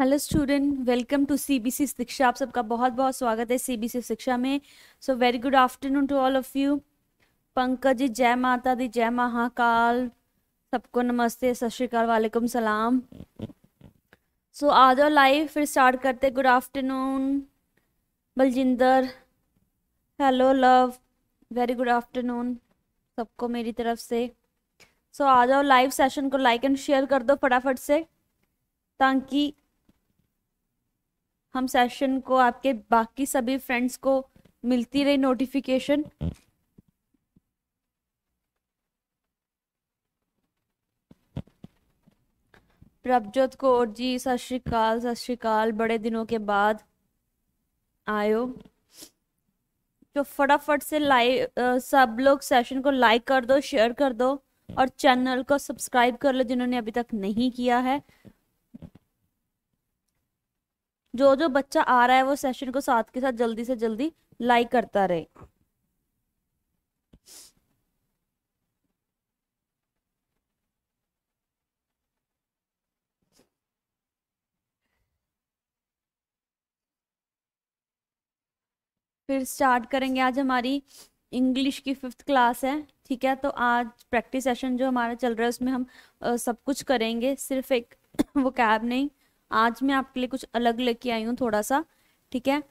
Hello student welcome to CBC Shiksha आप सबका बहुत बहुत स्वागत है सीबीसी शिक्षा में so very good afternoon to all of you Pankaj ji जय माता दी जय महाकाल सबको नमस्ते सत श्रीकाल वालेकुम सलाम सो आ जाओ लाइव फिर स्टार्ट करते good afternoon Baljinder hello Love very good afternoon सबको मेरी तरफ से सो so, आ जाओ लाइव सेशन को लाइक एंड शेयर कर दो फटाफट से ताकि हम सेशन को आपके बाकी सभी फ्रेंड्स को मिलती रही नोटिफिकेशन प्रभजोत कौर जी सत श्रीकाल सत श्रीकाल बड़े दिनों के बाद आयो तो फटाफट से लाइव सब लोग सेशन को लाइक कर दो शेयर कर दो और चैनल को सब्सक्राइब कर लो जिन्होंने अभी तक नहीं किया है जो जो बच्चा आ रहा है वो सेशन को साथ के साथ जल्दी से जल्दी लाइक करता रहे फिर स्टार्ट करेंगे आज हमारी इंग्लिश की फिफ्थ क्लास है ठीक है तो आज प्रैक्टिस सेशन जो हमारा चल रहा है उसमें हम आ, सब कुछ करेंगे सिर्फ एक वो कैब नहीं आज मैं आपके लिए कुछ अलग लेके आई हूँ थोड़ा सा ठीक है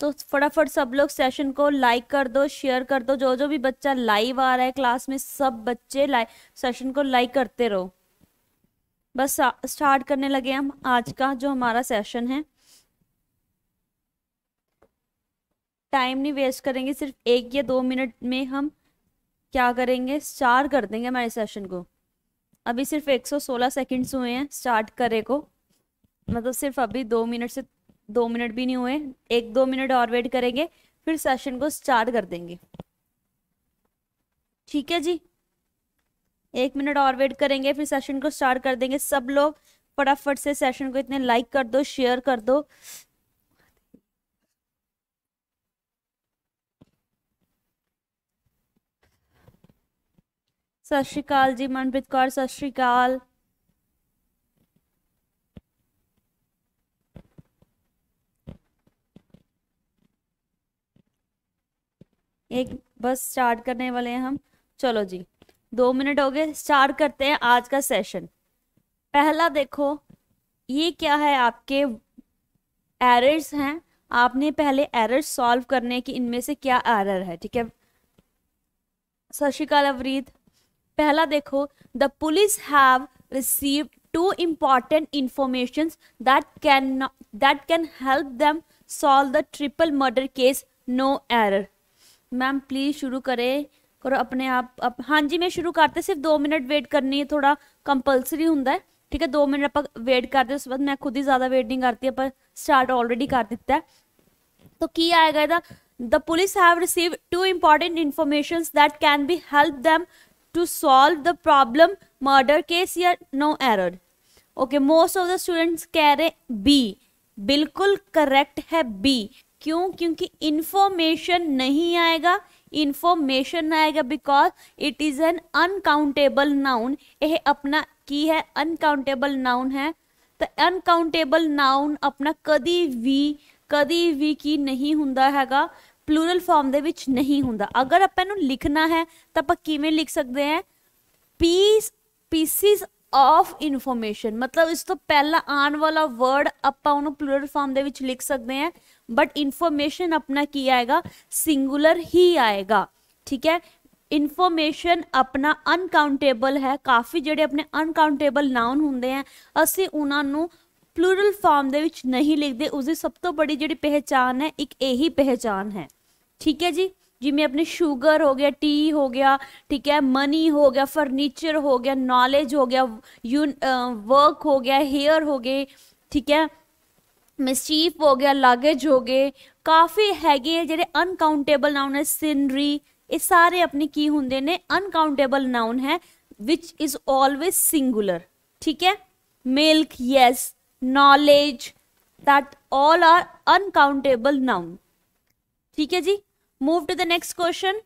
तो फटाफट सब लोग सेशन को लाइक कर दो शेयर कर दो जो जो भी बच्चा लाइव आ रहा है क्लास में सब बच्चे लाइव सेशन को लाइक करते रहो बस स्टार्ट करने लगे हम आज का जो हमारा सेशन है टाइम नहीं वेस्ट करेंगे सिर्फ एक या दो मिनट में हम क्या करेंगे स्टार्ट कर देंगे हमारे सेशन को अभी सिर्फ 116 सेकंड्स हुए हैं स्टार्ट करे को मतलब सिर्फ अभी दो मिनट से दो मिनट भी नहीं हुए एक दो मिनट और वेट करेंगे फिर सेशन को स्टार्ट कर देंगे ठीक है जी एक मिनट और वेट करेंगे फिर सेशन को स्टार्ट कर देंगे सब लोग फटाफट से सेशन को इतने लाइक कर दो शेयर कर दो सत श्रीकाल जी मनप्रीत कौर सत श्रीकाल एक बस स्टार्ट करने वाले हैं हम चलो जी दो मिनट हो गए स्टार्ट करते हैं आज का सेशन पहला देखो ये क्या है आपके एरर्स हैं आपने पहले एरर्स सॉल्व करने की इनमें से क्या एरर है ठीक है सत श्रीकाल अवरीत पहला देखो the police have receive two important information that can that can help them solve the triple murder case no error ma'am please शुरू करें करो अपने आप अप, हाँ जी मैं शुरू करते सिर्फ दो मिनट वेट करनी है थोड़ा कंपलसरी होंगे ठीक है दो मिनट आप वेट करते उस बाद मैं खुद ही ज़्यादा वेट नहीं करती पर स्टार्ट ऑलरेडी कर दिता है तो की आएगा यदा the police have receive two important information that can be help them to solve the problem murder case या no error okay most of the students कह रहे बी बिल्कुल करेक्ट है बी ਕਿਉਂ ਕਿਉਂਕਿ ਇਨਫੋਰਮੇਸ਼ਨ ਨਹੀਂ ਆਏਗਾ ਇਨਫੋਰਮੇਸ਼ਨ ਆਏਗਾ because it is an uncountable noun ਇਹ ਆਪਣਾ ਕੀ ਹੈ ਅਨਕਾਊਂਟੇਬਲ ਨਾਉਨ ਹੈ ਤਾਂ ਅਨਕਾਊਂਟੇਬਲ ਨਾਉਨ ਆਪਣਾ ਕਦੀ ਵੀ ਕਦੀ ਵੀ ਕੀ ਨਹੀਂ ਹੁੰਦਾ ਹੈਗਾ ਪਲੂਰਲ ਫਾਰਮ ਦੇ ਵਿੱਚ ਨਹੀਂ ਹੁੰਦਾ ਅਗਰ ਆਪਾਂ ਇਹਨੂੰ ਲਿਖਣਾ ਹੈ ਤਾਂ ਆਪਾਂ ਕਿਵੇਂ ਲਿਖ ਸਕਦੇ ਹਾਂ ਪੀਸ ਪੀਸਿਸ ਆਫ ਇਨਫੋਰਮੇਸ਼ਨ ਮਤਲਬ ਇਸ ਤੋਂ ਪਹਿਲਾਂ ਆਉਣ ਵਾਲਾ ਵਰਡ ਆਪਾਂ ਉਹਨੂੰ ਪਲੂਰਲ ਫਾਰਮ ਦੇ ਵਿੱਚ ਲਿਖ ਸਕਦੇ ਹਾਂ बट इंफॉर्मेशन अपना की आएगा सिंगुलर ही आएगा ठीक है ਇਨਫੋਰਮੇਸ਼ਨ ਆਪਣਾ ਅਨਕਾਊਂਟੇਬਲ ਹੈ ਕਾਫੀ ਜਿਹੜੇ ਆਪਣੇ ਅਨਕਾਊਂਟੇਬਲ ਨਾਉਨ ਹੁੰਦੇ ਆ ਅਸੀਂ ਉਹਨਾਂ ਨੂੰ ਪਲੂਰਲ ਫਾਰਮ ਦੇ ਵਿੱਚ ਨਹੀਂ ਲਿਖਦੇ ਉਸ ਦੀ ਸਭ ਤੋਂ ਬੜੀ ਜਿਹੜੀ ਪਹਿਚਾਨ ਹੈ ਇੱਕ ਇਹੀ ਪਹਿਚਾਨ ਹੈ ਠੀਕ ਹੈ ਜੀ ਜਿਵੇਂ ਆਪਣੇ 슈ਗਰ ਹੋ ਗਿਆ ਟੀ ਹੋ ਗਿਆ ਠੀਕ ਹੈ ਮਨੀ ਹੋ ਗਿਆ ਫਰਨੀਚਰ ਹੋ ਗਿਆ ਨੌਲੇਜ ਹੋ ਗਿਆ ਵਰਕ ਹੋ ਗਿਆ ਹੇਅਰ ਹੋ ਗਏ ਠੀਕ ਹੈ मिसचीफ हो गया लागेज हो गए काफ़ी है जो अनकाउंटेबल नाउन है सीनरी ये सारे अपने की होंगे ने अनकाउंटेबल नाउन है विच इज़ ऑलवेज सिंगुलर ठीक है milk yes knowledge that all are uncountable noun ठीक है जी move to the next question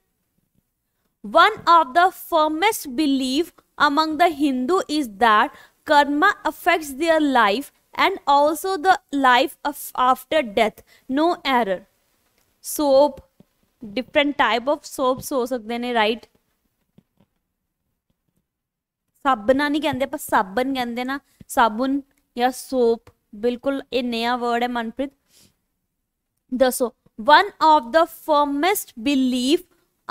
one of the firmest believe among the Hindu is that karma affects their life and also the life of after death no error soap different type of soaps ho sakde ne right ਸਾਬਣਾ ਨਹੀਂ ਕਹਿੰਦੇ ਆਪਾਂ sabun ਕਹਿੰਦੇ ਨਾ ਸਾਬਣ ਜਾਂ soap ਬਿਲਕੁਲ ਇਹ ਨਵਾਂ ਵਰਡ ਹੈ ਮਨਪ੍ਰੀਤ ਦੱਸੋ one of the firmest belief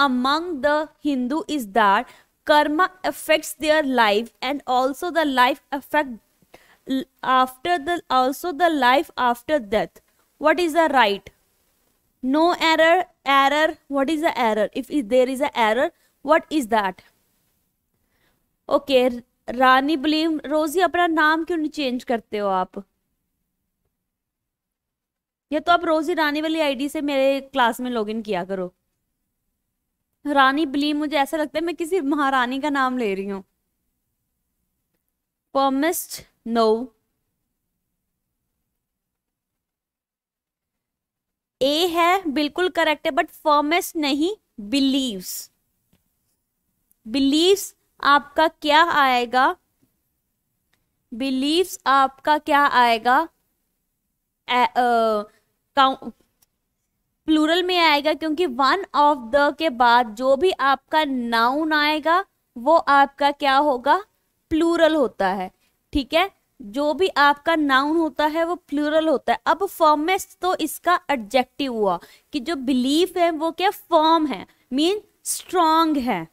among the hindu is that karma affects their life and also the life affect after the also the life after death what is the right no error error what is the error if there is a error what is that okay rani बलीम rozi apna naam kyun नहीं change करते हो आप या तो आप रोजी रानी वाली आईडी से मेरे क्लास में लॉगिन किया करो रानी बलीम मुझे ऐसा लगता है मैं किसी महारानी का नाम ले रही हूँ पॉमिस्ट No. ए है बिल्कुल करेक्ट है बट फर्मेस्ट नहीं बिलीव्स बिलीव्स आपका क्या आएगा बिलीव्स आपका क्या आएगा प्लूरल में आएगा क्योंकि वन ऑफ द के बाद जो भी आपका नाउन आएगा वो आपका क्या होगा प्लूरल होता है ठीक है जो भी आपका नाउन होता है वो प्लूरल होता है अब फॉर्मेस्ट तो इसका एडजेक्टिव हुआ कि जो बिलीफ है वो क्या फॉर्म है मीन स्ट्रॉन्ग है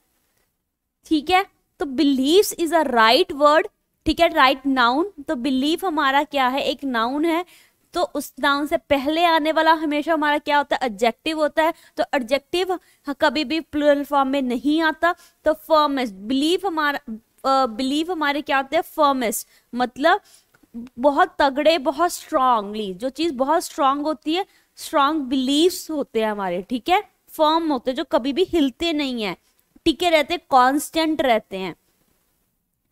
ठीक है तो believe is a right word ठीक है राइट नाउन तो बिलीफ हमारा क्या है एक नाउन है तो उस नाउन से पहले आने वाला हमेशा हमारा क्या होता है एडजेक्टिव होता है तो एडजेक्टिव कभी भी प्लूरल फॉर्म में नहीं आता तो फॉर्म बिलीफ हमारा बिलीव हमारे क्या होते हैं फर्मेस्ट मतलब बहुत तगड़े बहुत स्ट्रांगली जो चीज़ बहुत स्ट्रांग होती है स्ट्रांग बिलीव्स होते हैं हमारे ठीक है फर्म होते हैं जो कभी भी हिलते नहीं है टिके रहते कॉन्स्टेंट रहते हैं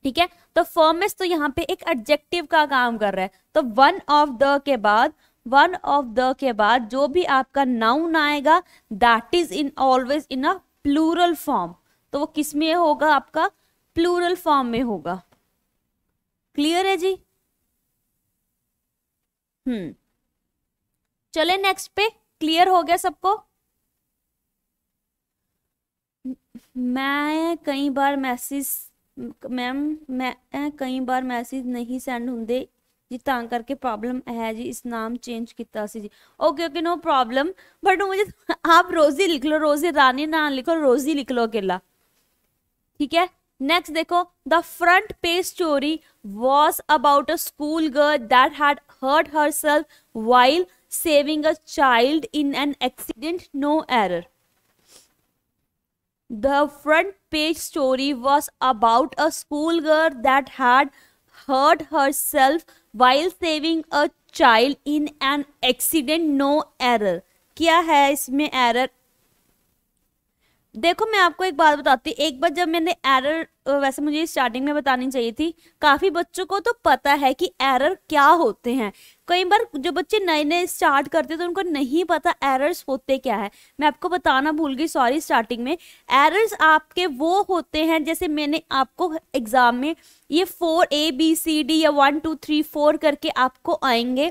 ठीक है तो फर्मेस तो यहाँ पे एक एडजेक्टिव का काम कर रहा है तो वन ऑफ द के बाद वन ऑफ द के बाद जो भी आपका नाउन आएगा that is in always in a plural form तो वो किसमें होगा आपका प्लूरल फॉर्म में होगा क्लियर है जी हम्म चले नेक्स्ट पे क्लियर हो गया सबको मैं कई बार मैसेज मैम मैं कई बार मैसेज नहीं सेंड होंगे जी ता करके प्रॉब्लम है जी इस नाम चेंज किया जी okay okay no problem but मुझे आप रोजी लिख लो रोजी रानी ना लिखो रोजी लिख लो अकेला ठीक है नेक्स्ट देखो the front page story was about a school girl that had hurt herself while saving a child in an accident no error the front page story was about a school girl that had hurt herself while saving a child in an accident no error क्या है इसमें error देखो मैं आपको एक बात बताती हूँ एक बार जब मैंने एरर वैसे मुझे स्टार्टिंग में बतानी चाहिए थी काफ़ी बच्चों को तो पता है कि एरर क्या होते हैं कई बार जो बच्चे नए नए स्टार्ट करते हैं तो उनको नहीं पता एरर्स होते क्या है मैं आपको बताना भूल गई सॉरी स्टार्टिंग में एरर्स आपके वो होते हैं जैसे मैंने आपको एग्ज़ाम में ये four A B C D या वन टू थ्री फोर करके आपको आएंगे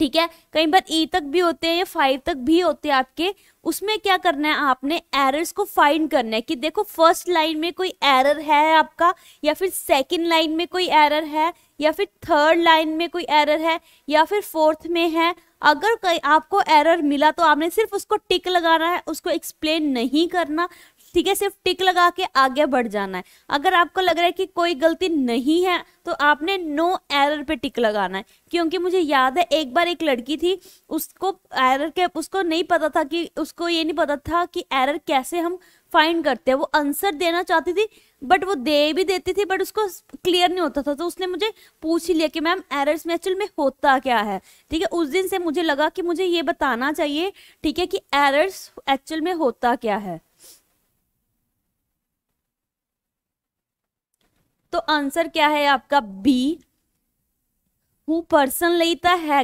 ठीक है कई बार ई e तक भी होते हैं या फाइव तक भी होते हैं आपके उसमें क्या करना है आपने एरर्स को फाइंड करना है कि देखो फर्स्ट लाइन में कोई एरर है आपका या फिर सेकंड लाइन में कोई एरर है या फिर थर्ड लाइन में कोई एरर है या फिर फोर्थ में है अगर कहीं आपको एरर मिला तो आपने सिर्फ उसको टिक लगाना है उसको एक्सप्लेन नहीं करना ठीक है सिर्फ टिक लगा के आगे बढ़ जाना है अगर आपको लग रहा है कि कोई गलती नहीं है तो आपने नो एरर पे टिक लगाना है क्योंकि मुझे याद है एक बार एक लड़की थी उसको एरर के उसको नहीं पता था कि उसको ये नहीं पता था कि एरर कैसे हम फाइंड करते हैं वो आंसर देना चाहती थी बट वो दे भी देती थी बट उसको क्लियर नहीं होता था तो उसने मुझे पूछ ही लिया कि मैम एरर्स में एक्चुअल में होता क्या है ठीक है उस दिन से मुझे लगा कि मुझे ये बताना चाहिए ठीक है कि एरर्स एक्चुअल में होता क्या है तो आंसर क्या है आपका बी हु परसन ਲਈ ਤਾਂ है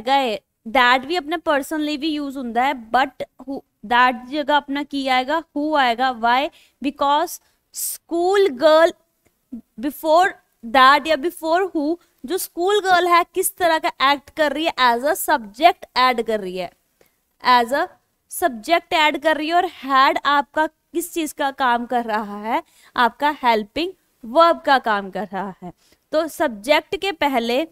दैट भी अपने ਆਪਣਾ person ਲਈ ਵੀ use ਹੁੰਦਾ हु but who that ਜਗ੍ਹਾ आएगा ਕੀ ਆਏਗਾ who ਆਏਗਾ why because या बिफोर हु जो स्कूल गर्ल है किस तरह का एक्ट कर रही है एज अ सब्जेक्ट ऐड कर रही है एज अ सब्जेक्ट ऐड कर रही है और हैड आपका किस चीज का काम कर रहा है आपका हेल्पिंग वर्ब का काम कर रहा है तो सब्जेक्ट के पहले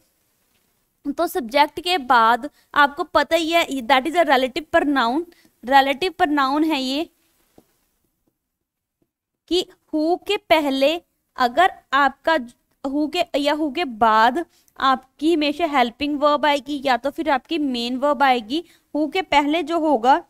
तो सब्जेक्ट के बाद आपको पता ही है दैट इज अ रिलेटिव पर रिलेटिव पर है ये कि हु के पहले अगर आपका हु के या हु के बाद आपकी हमेशा हेल्पिंग वर्ब आएगी या तो फिर आपकी मेन वर्ब आएगी हु के पहले जो होगा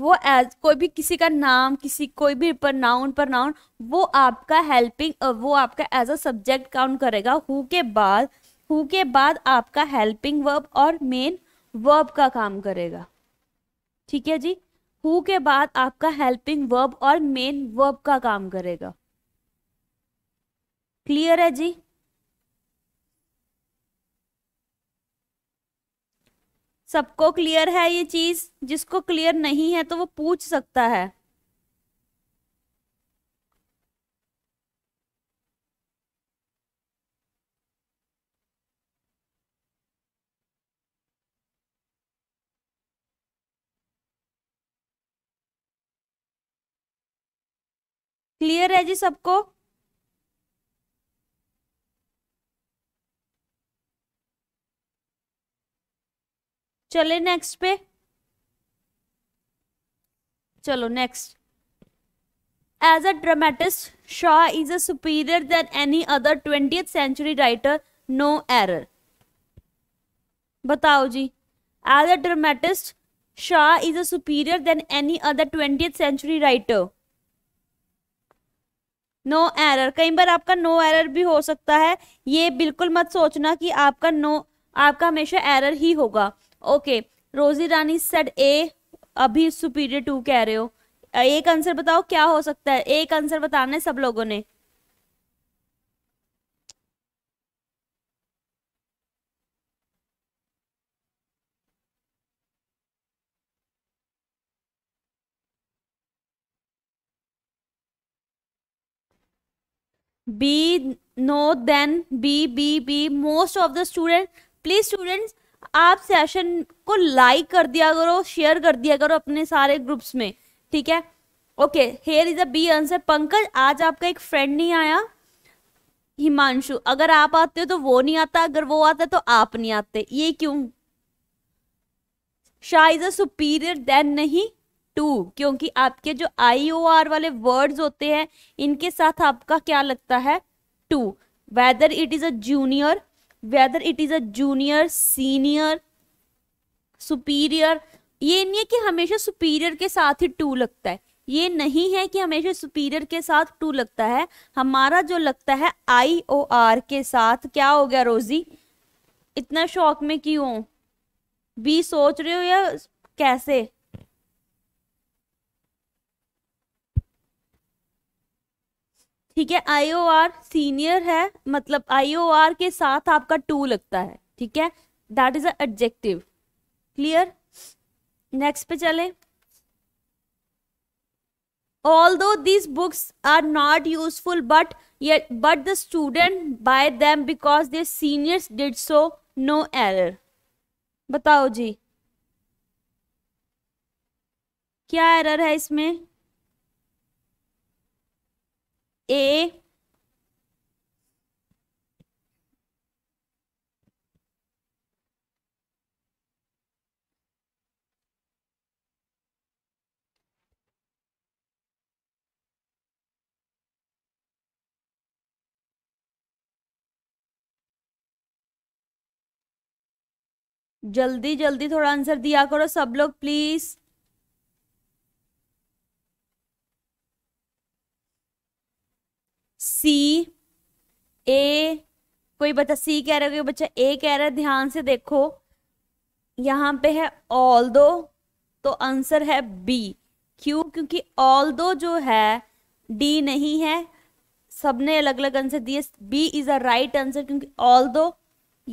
वो एज कोई भी किसी का नाम किसी कोई भी पर नाउन वो आपका हेल्पिंग वो आपका एज अ सब्जेक्ट काउंट करेगा हु के बाद हु के बाद आपका हेल्पिंग वर्ब और मेन वर्ब का काम करेगा ठीक है जी हु के बाद आपका हेल्पिंग वर्ब और मेन वर्ब का काम करेगा क्लियर है जी सबको क्लियर है ये चीज जिसको क्लियर नहीं है तो वो पूछ सकता है क्लियर है जी सबको चले नेक्स्ट पे चलो next as a dramatist Shaw is a superior than any other twenty century writer no error बताओ जी as a dramatist Shaw is a superior than any other twenty century writer no error कई बार आपका no error भी हो सकता है ये बिल्कुल मत सोचना कि आपका नो आपका हमेशा एरर ही होगा ओके रोजी रानी सेड ए अभी सुपीरियर टू कह रहे हो एक आंसर बताओ क्या हो सकता है एक आंसर बताना है सब लोगों ने B no then B B B most of the student please students आप सेशन को लाइक कर दिया करो शेयर कर दिया करो अपने सारे ग्रुप्स में ठीक है okay here is a B answer Pankaj आज आपका एक फ्रेंड नहीं आया हिमांशु अगर आप आते हो तो वो नहीं आता अगर वो आता है तो आप नहीं आते ये क्यों Shaw is a superior than नहीं टू क्योंकि आपके जो आई ओ आर वाले वर्ड्स होते हैं इनके साथ आपका क्या लगता है to whether it is a junior whether it is a junior senior superior ये नहीं है कि हमेशा सुपीरियर के साथ ही टू लगता है ये नहीं है कि हमेशा सुपीरियर के साथ टू लगता है हमारा जो लगता है आई ओ आर के साथ क्या हो गया रोजी इतना शौक में क्यों बी सोच रहे हो या कैसे ठीक है आई सीनियर है मतलब आई के साथ आपका टू लगता है ठीक है that is objective clear next पे चले although these books are not useful but ये but the student buy them because they seniors did so no error बताओ जी क्या एरर है इसमें ए जल्दी जल्दी थोड़ा आंसर दिया करो सब लोग प्लीज़ सी ए कोई बच्चा सी कह रहा है कोई बच्चा ए कह रहा है ध्यान से देखो यहाँ पे है ऑल दो तो आंसर है बी क्यों क्योंकि ऑल दो जो है डी नहीं है सबने अलग अलग आंसर दिए B is a right answer क्योंकि ऑल दो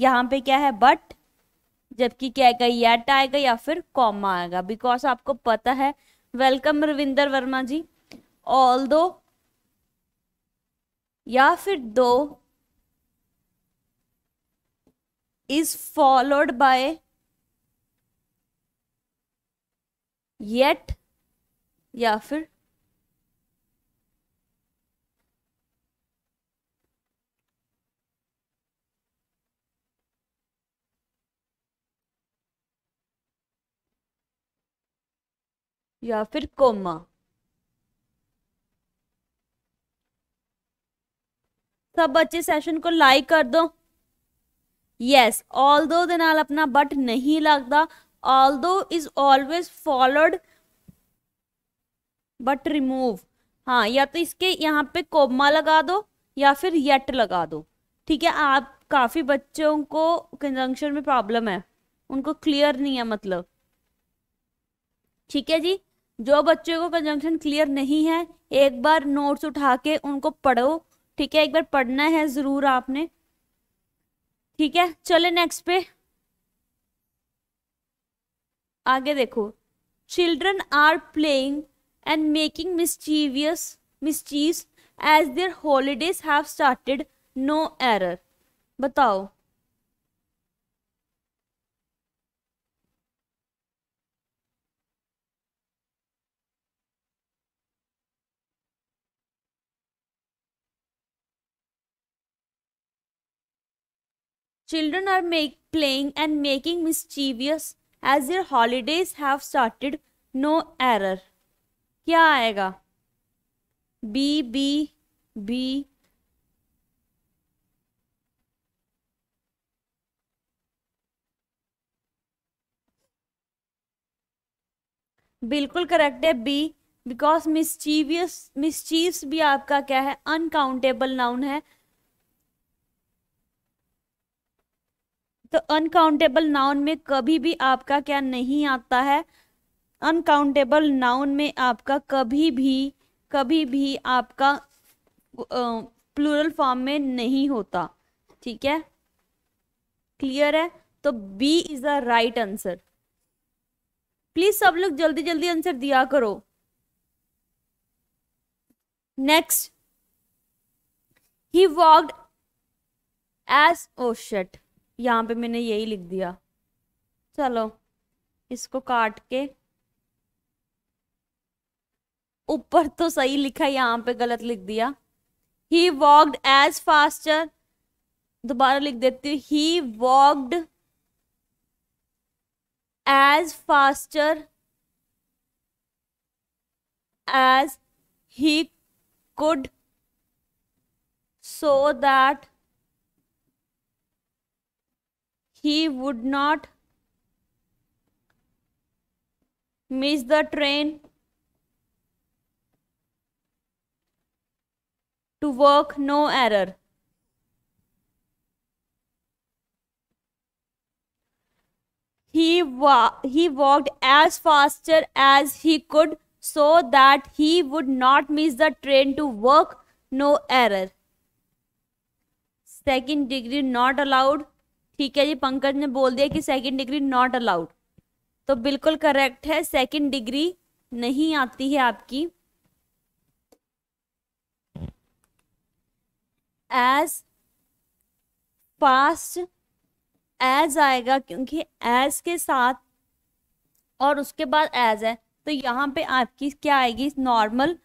यहाँ पे क्या है बट जबकि क्या आएगा येट आएगा या फिर कॉमा आएगा बिकॉज आपको पता है welcome Ravinder Verma ji although या फिर दो इज फॉलोड बाय येट या फिर या फिर कोमा सब बच्चे सेशन को लाइक कर दो यस ऑल दो अपना बट नहीं लगता although is always followed but remove हाँ या तो इसके यहाँ पे कोमा लगा दो या फिर येट लगा दो ठीक है आप काफ़ी बच्चों को कंजंक्शन में प्रॉब्लम है उनको क्लियर नहीं है मतलब ठीक है जी जो बच्चों को कंजंक्शन क्लियर नहीं है एक बार नोट्स उठा के उनको पढ़ो ठीक है एक बार पढ़ना है ज़रूर आपने ठीक है चले नेक्स्ट पे आगे देखो children are playing and making mischievous मिसचीज as their holidays have started no error बताओ Children are make, playing and making mischievous as their holidays have started. No error. क्या आएगा B B B बिल्कुल correct है B because mischievous मिस्चीव्स भी आपका क्या है अनकाउंटेबल नाउन है तो अनकाउंटेबल नाउन में कभी भी आपका क्या नहीं आता है अनकाउंटेबल नाउन में आपका कभी भी कभी भी आपका प्लूरल फॉर्म में नहीं होता ठीक है क्लियर है तो B is a right answer please सब लोग जल्दी जल्दी आंसर दिया करो नेक्स्ट ही वॉक्ड एज ओ शट यहाँ पे मैंने यही लिख दिया चलो इसको काट के ऊपर तो सही लिखा यहाँ पे गलत लिख दिया ही वॉकड एज फास्टर दोबारा लिख देती हूँ he walked as faster as he could so that he would not miss the train to work no error he wa- he walked as faster as he could so that he would not miss the train to work no error second degree not allowed ठीक है जी पंकज ने बोल दिया कि second degree not allowed तो बिल्कुल correct है second degree नहीं आती है आपकी एज फास्ट एज आएगा क्योंकि एज के साथ और उसके बाद एज है तो यहाँ पे आपकी क्या आएगी नॉर्मल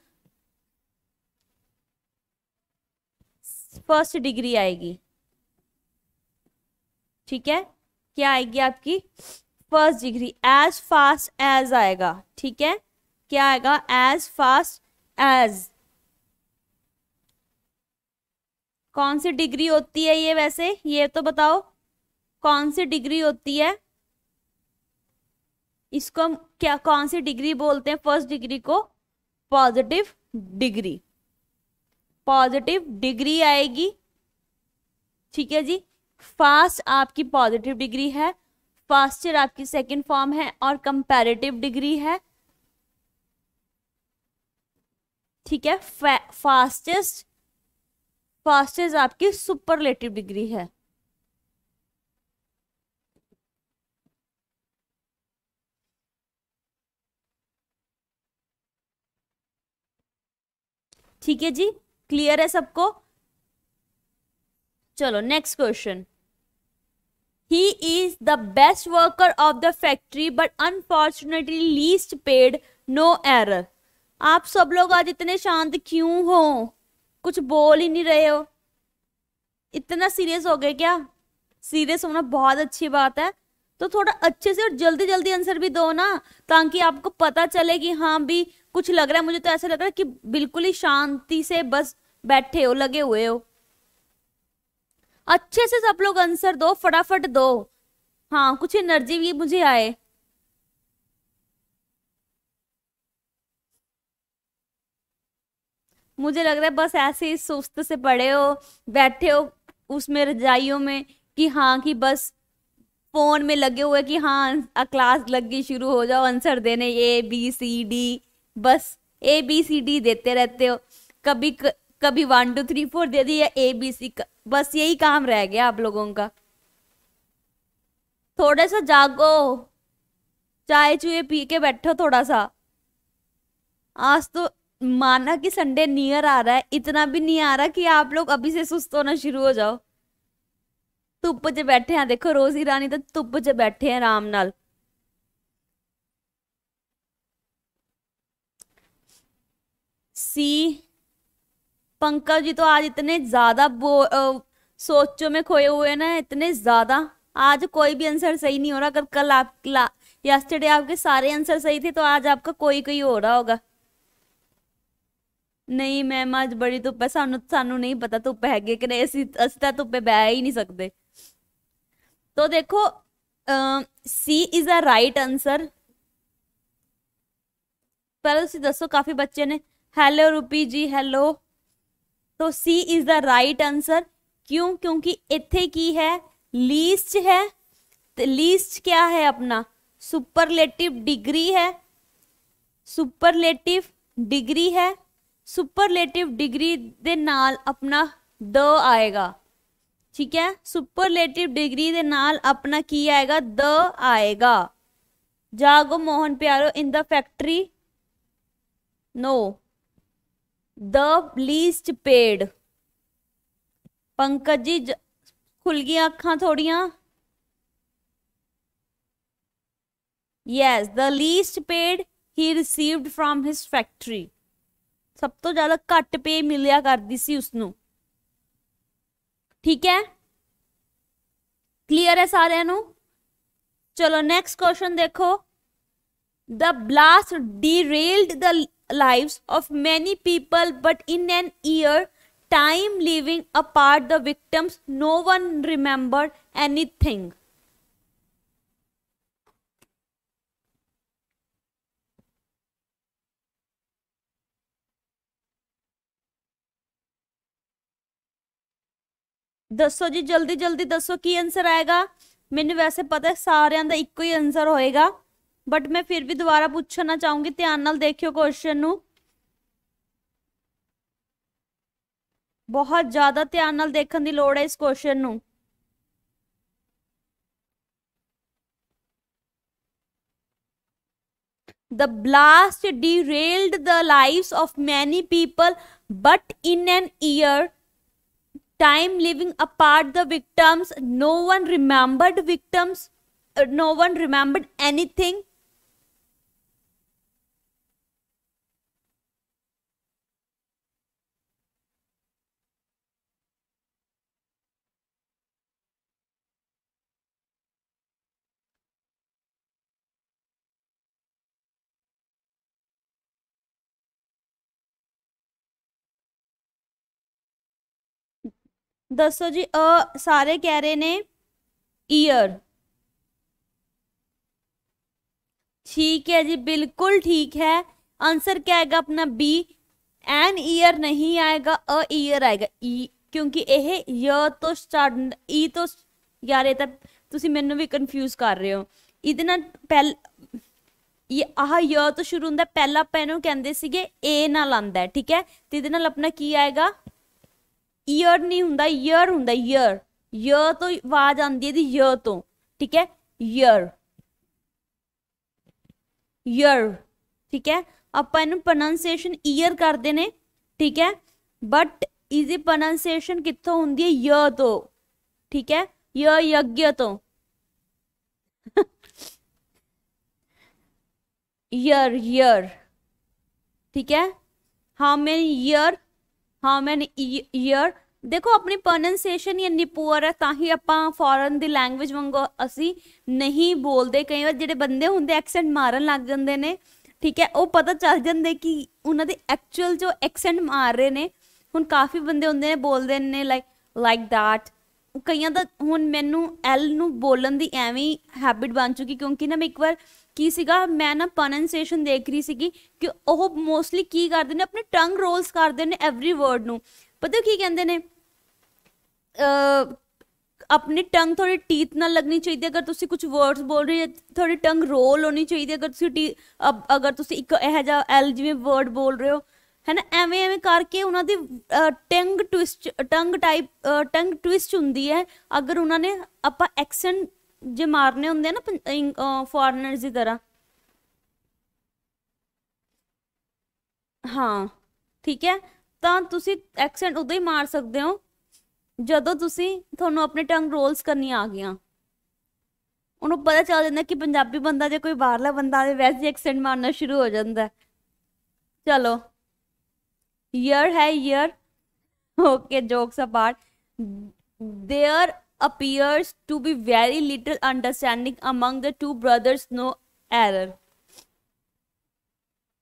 फर्स्ट डिग्री आएगी ठीक है क्या आएगी आपकी first degree as fast as आएगा ठीक है क्या आएगा एज फास्ट एज कौन सी डिग्री होती है ये वैसे ये तो बताओ कौन सी डिग्री होती है इसको हम क्या कौन सी डिग्री बोलते हैं फर्स्ट डिग्री को पॉजिटिव डिग्री पॉजिटिव डिग्री आएगी ठीक है जी फास्ट आपकी पॉजिटिव डिग्री है फास्टर आपकी सेकेंड फॉर्म है और कंपेरेटिव डिग्री है ठीक है फास्टेस्ट फास्टेस्ट आपकी सुपरलेटिव डिग्री है ठीक है जी क्लियर है सबको चलो next question he is the best worker of the factory but unfortunately least paid no error आप सब लोग आज इतने शांत क्यों हो कुछ बोल ही नहीं रहे हो इतना सीरियस हो गए क्या सीरियस होना बहुत अच्छी बात है तो थोड़ा अच्छे से और जल्दी जल्दी आंसर भी दो ना ताकि आपको पता चले कि हाँ भी कुछ लग रहा है मुझे तो ऐसा लग रहा है कि बिल्कुल ही शांति से बस बैठे हो लगे हुए हो अच्छे से सब लोग आंसर दो फटाफट दो हाँ कुछ एनर्जी भी मुझे आए मुझे लग रहा है बस ऐसे ही सुस्त से पड़े हो बैठे हो उसमें रजाइयों में कि हाँ कि बस फोन में लगे हुए कि हाँ क्लास लग गई शुरू हो जाओ आंसर देने ए बी सी डी बस ए बी सी डी देते रहते हो कभी क, कभी वन टू थ्री फोर दे दी या ए बी सी बस यही काम रह गया आप लोगों का थोड़ा सा जागो चाय चूहे पी के बैठो थोड़ा सा आज तो माना कि संडे नियर आ रहा है इतना भी नहीं आ रहा कि आप लोग अभी से सुस्त होना शुरू हो जाओ धुप च बैठे हैं देखो रोजी रानी तो धुप च बैठे हैं आराम नाल सी पंकज जी तो आज इतने ज़्यादा वो सोचों में खोए हुए ना इतने ज़्यादा आज कोई भी आंसर सही नहीं हो रहा अगर कल आप यस्टरडे आपके सारे आंसर सही थे तो आज आपका कोई कोई हो रहा होगा नहीं मैम ਅੱਜ ਬੜੀ ਧੁੱਪ है ਸਾਨੂੰ ਸਾਨੂੰ नहीं ਪਤਾ ਧੁੱਪ ਹੈਗੇ ਕਿ ਨਹੀਂ ਅਸੀਂ ਅਸੀਂ ਤਾਂ ਧੁੱਪੇ ਬਹਿ ਹੀ ਨਹੀਂ ਸਕਦੇ ਤੋ ਦੇਖੋ C is a right answer ਪਹਿਲਾਂ ਤੁਸੀਂ ਦੱਸੋ ਕਾਫੀ ਬੱਚੇ ਨੇ ਹੈਲੋ ਰੂਪੀ तो C is the right answer क्यों क्योंकि इथे की है लीस्ट है लीस्ट क्या है अपना सुपरलेटिव डिग्री है सुपरलेटिव डिग्री है सुपरलेटिव डिग्री दे नाल अपना द आएगा ठीक है सुपरलेटिव डिग्री दे नाल अपना की आएगा द आएगा जागो मोहन प्यारो in the factory no the least paid Pankaj ji ਖੁੱਲ ਗਈਆਂ ਅੱਖਾਂ ਥੋੜੀਆਂ yes the least paid he received from his factory ਸਭ ਤੋਂ ਜ਼ਿਆਦਾ ਘੱਟ ਪੇ ਮਿਲਿਆ ਕਰਦੀ ਸੀ ਉਸ ਨੂੰ ਠੀਕ ਹੈ ਕਲੀਅਰ ਹੈ ਸਾਰਿਆਂ ਨੂੰ ਚਲੋ ਨੈਕਸਟ ਕੁਐਸਚਨ ਦੇਖੋ the blast derailed the lives of many people, but in an year, time living apart the victims, no one remembered anything. ਦੱਸੋ ਜੀ ਜਲਦੀ ਜਲਦੀ ਦੱਸੋ ਕੀ ਆਨਸਰ ਆਏਗਾ ਮੈਨੂੰ ਵੈਸੇ ਪਤਾ ਸਾਰਿਆਂ ਦਾ ਇੱਕੋ ਹੀ ਆਨਸਰ ਹੋਏਗਾ ਬਟ ਮੈਂ ਫਿਰ ਵੀ ਦੁਬਾਰਾ ਪੁੱਛਣਾ ਚਾਹੂੰਗੀ ਧਿਆਨ ਨਾਲ ਦੇਖਿਓ ਕੁਐਸਚਨ ਨੂੰ ਬਹੁਤ ਜ਼ਿਆਦਾ ਧਿਆਨ ਨਾਲ ਦੇਖਣ ਦੀ ਲੋੜ ਹੈ ਇਸ ਕੁਐਸਚਨ ਨੂੰ The blast derailed the lives of many people, but in an year time living apart the victims no one remembered victims uh, no one remembered anything ਦੱਸੋ ਜੀ ਅ ਸਾਰੇ ਕਹਿ ਰਹੇ ਨੇ ਈਅਰ ਠੀਕ ਹੈ ਜੀ ਬਿਲਕੁਲ ਠੀਕ ਹੈ ਆਨਸਰ ਕੀ ਆਏਗਾ ਆਪਣਾ ਬੀ ਐਨ ਈਅਰ ਨਹੀਂ ਆਏਗਾ ਅ ਈਅਰ ਆਏਗਾ ਈ e, ਕਿਉਂਕਿ ਇਹ ਯ ਤੋਂ ਸਟਾਰਟ ਈ ਤੋਂ e ਯਾਰ ਇਹ ਤਾਂ ਤੁਸੀਂ ਮੈਨੂੰ ਵੀ ਕਨਫਿਊਜ਼ ਕਰ ਰਹੇ ਹੋ ਇਹਦੇ ਨਾਲ ਪਹਿਲ ਇਹ ਆਹ ਯ ਤੋਂ ਸ਼ੁਰੂ ਹੁੰਦਾ ਪਹਿਲਾ ਆਪਾਂ ਕਹਿੰਦੇ ਸੀਗੇ ਏ ਨਾਲ ਆਂਦਾ ਠੀਕ ਹੈ ਤੇ ਇਹਦੇ ਨਾਲ ਆਪਣਾ ਕੀ ਆਏਗਾ ਈਅਰ ਨਹੀਂ ਹੁੰਦਾ ਈਅਰ ਹੁੰਦਾ ਈਅਰ ਈਅਰ ਤੋਂ ਆਵਾਜ਼ ਆਉਂਦੀ ਹੈ ਦੀ ਈਅਰ ਤੋਂ ਠੀਕ ਹੈ ਈਅਰ ਈਅਰ ਠੀਕ ਹੈ ਆਪਾਂ ਇਹਨੂੰ ਪ੍ਰੋਨਾਂਸੀਏਸ਼ਨ ਈਅਰ ਕਰਦੇ ਨੇ ਠੀਕ ਹੈ ਬਟ ਇਹਦੀ ਪ੍ਰੋਨਾਂਸੀਏਸ਼ਨ ਕਿੱਥੋਂ ਹੁੰਦੀ ਹੈ ਈਅਰ ਤੋਂ ਠੀਕ ਹੈ ਈਅਰ ਯੱਗਯ ਤੋਂ ईयर ईयर ठीक है how many year how many year ਦੇਖੋ ਆਪਣੀ ਪ੍ਰੋਨੰਸੀਏਸ਼ਨ ਇੰਨੀ ਪੂਅਰ ਹੈ ਤਾਂ ਹੀ ਆਪਾਂ ਫੋਰਨ ਦੀ ਲੈਂਗੁਏਜ ਵਾਂਗੂ ਅਸੀਂ ਨਹੀਂ ਬੋਲਦੇ ਕਈ ਵਾਰ ਜਿਹੜੇ ਬੰਦੇ ਹੁੰਦੇ ਐਕਸੈਂਟ ਮਾਰਨ ਲੱਗ ਜਾਂਦੇ ਨੇ ਠੀਕ ਹੈ ਉਹ ਪਤਾ ਚੱਲ ਜਾਂਦੇ ਕਿ ਉਹਨਾਂ ਦੇ ਐਕਚੁਅਲ ਜੋ ਐਕਸੈਂਟ ਮਾਰ ਰਹੇ ਨੇ ਹੁਣ ਕਾਫੀ ਬੰਦੇ ਹੁੰਦੇ ਨੇ ਬੋਲਦੇ ਨੇ ਲਾਈਕ ਲਾਈਕ ਥੈਟ ਕਈਆਂ ਦਾ ਹੁਣ ਮੈਨੂੰ ਐਲ ਨੂੰ ਬੋਲਣ ਦੀ ਐਵੇਂ ਹੈਬਿਟ ਬਣ ਚੁੱਕੀ ਕਿਉਂਕਿ ਨਾ ਮੈਂ ਇੱਕ ਵਾਰ ਕੀ ਸੀਗਾ ਮੈਂ ਨਾ ਪ੍ਰੋਨੰਸੀਏਸ਼ਨ ਦੇਖ ਰਹੀ ਸੀਗੀ ਕਿ ਉਹ ਮੋਸਟਲੀ ਕੀ ਕਰਦੇ ਨੇ ਆਪਣੇ ਟੰਗ ਰੋਲਸ ਕਰਦੇ ਨੇ ਐਵਰੀ ਵਰਡ ਨੂੰ ਪਤਾ ਕੀ ਕਹਿੰਦੇ ਨੇ ਆਪਣੀ ਟੰਗ ਥੋੜੀ ਟੀਥ ਨਾਲ ਲੱਗਣੀ ਚਾਹੀਦੀ ਹੈ ਅਗਰ ਤੁਸੀਂ ਕੁਝ ਵਰਡਸ ਬੋਲ ਰਹੇ ਹੋ ਥੋੜੀ ਟੰਗ ਰੋਲ ਹੋਣੀ ਚਾਹੀਦੀ ਹੈ ਅਗਰ ਤੁਸੀਂ ਅਗਰ ਤੁਸੀਂ ਇੱਕ ਇਹ ਜਿਹਾ ਐਲ ਜਿਵੇਂ ਵਰਡ ਬੋਲ ਰਹੇ ਹੋ ਹੈਨਾ ਐਵੇਂ ਐਵੇਂ ਕਰਕੇ ਉਹਨਾਂ ਦੀ ਟੰਗ ਟਵਿਸਟ ਟੰਗ ਟਾਈਪ ਟੰਗ ਟਵਿਸਟ ਹੁੰਦੀ ਹੈ ਅਗਰ ਉਹਨਾਂ ਨੇ ਆਪਾਂ ਐਕਸੈਂਟ ਜੇ ਮਾਰਨੇ ਹੁੰਦੇ ਨਾ ਫੋਰਨਰਸ ਦੀ ਤਰ੍ਹਾਂ ਹਾਂ ਠੀਕ ਹੈ ਤਾਂ ਤੁਸੀਂ ਐਕਸੈਂਟ ਉਦੋਂ ਹੀ ਮਾਰ ਸਕਦੇ ਹੋ ਜਦੋਂ ਤੁਸੀਂ ਤੁਹਾਨੂੰ ਆਪਣੇ ਟੰਗ ਰੋਲਸ ਕਰਨੀ ਆ ਗਈਆਂ ਉਹਨੂੰ ਪਤਾ ਚੱਲ ਜਾਂਦਾ ਕਿ ਪੰਜਾਬੀ ਬੰਦਾ ਜੇ ਕੋਈ ਬਾਹਰਲਾ ਬੰਦਾ ਦੇ ਵੈਸੇ ਐਕਸੈਂਟ ਮਾਰਨਾ ਸ਼ੁਰੂ ਹੋ ਜਾਂਦਾ ਚਲੋ ਯਰ ਹੈ ਯਰ okay jokes apart there appears to be very little understanding among the two brothers no error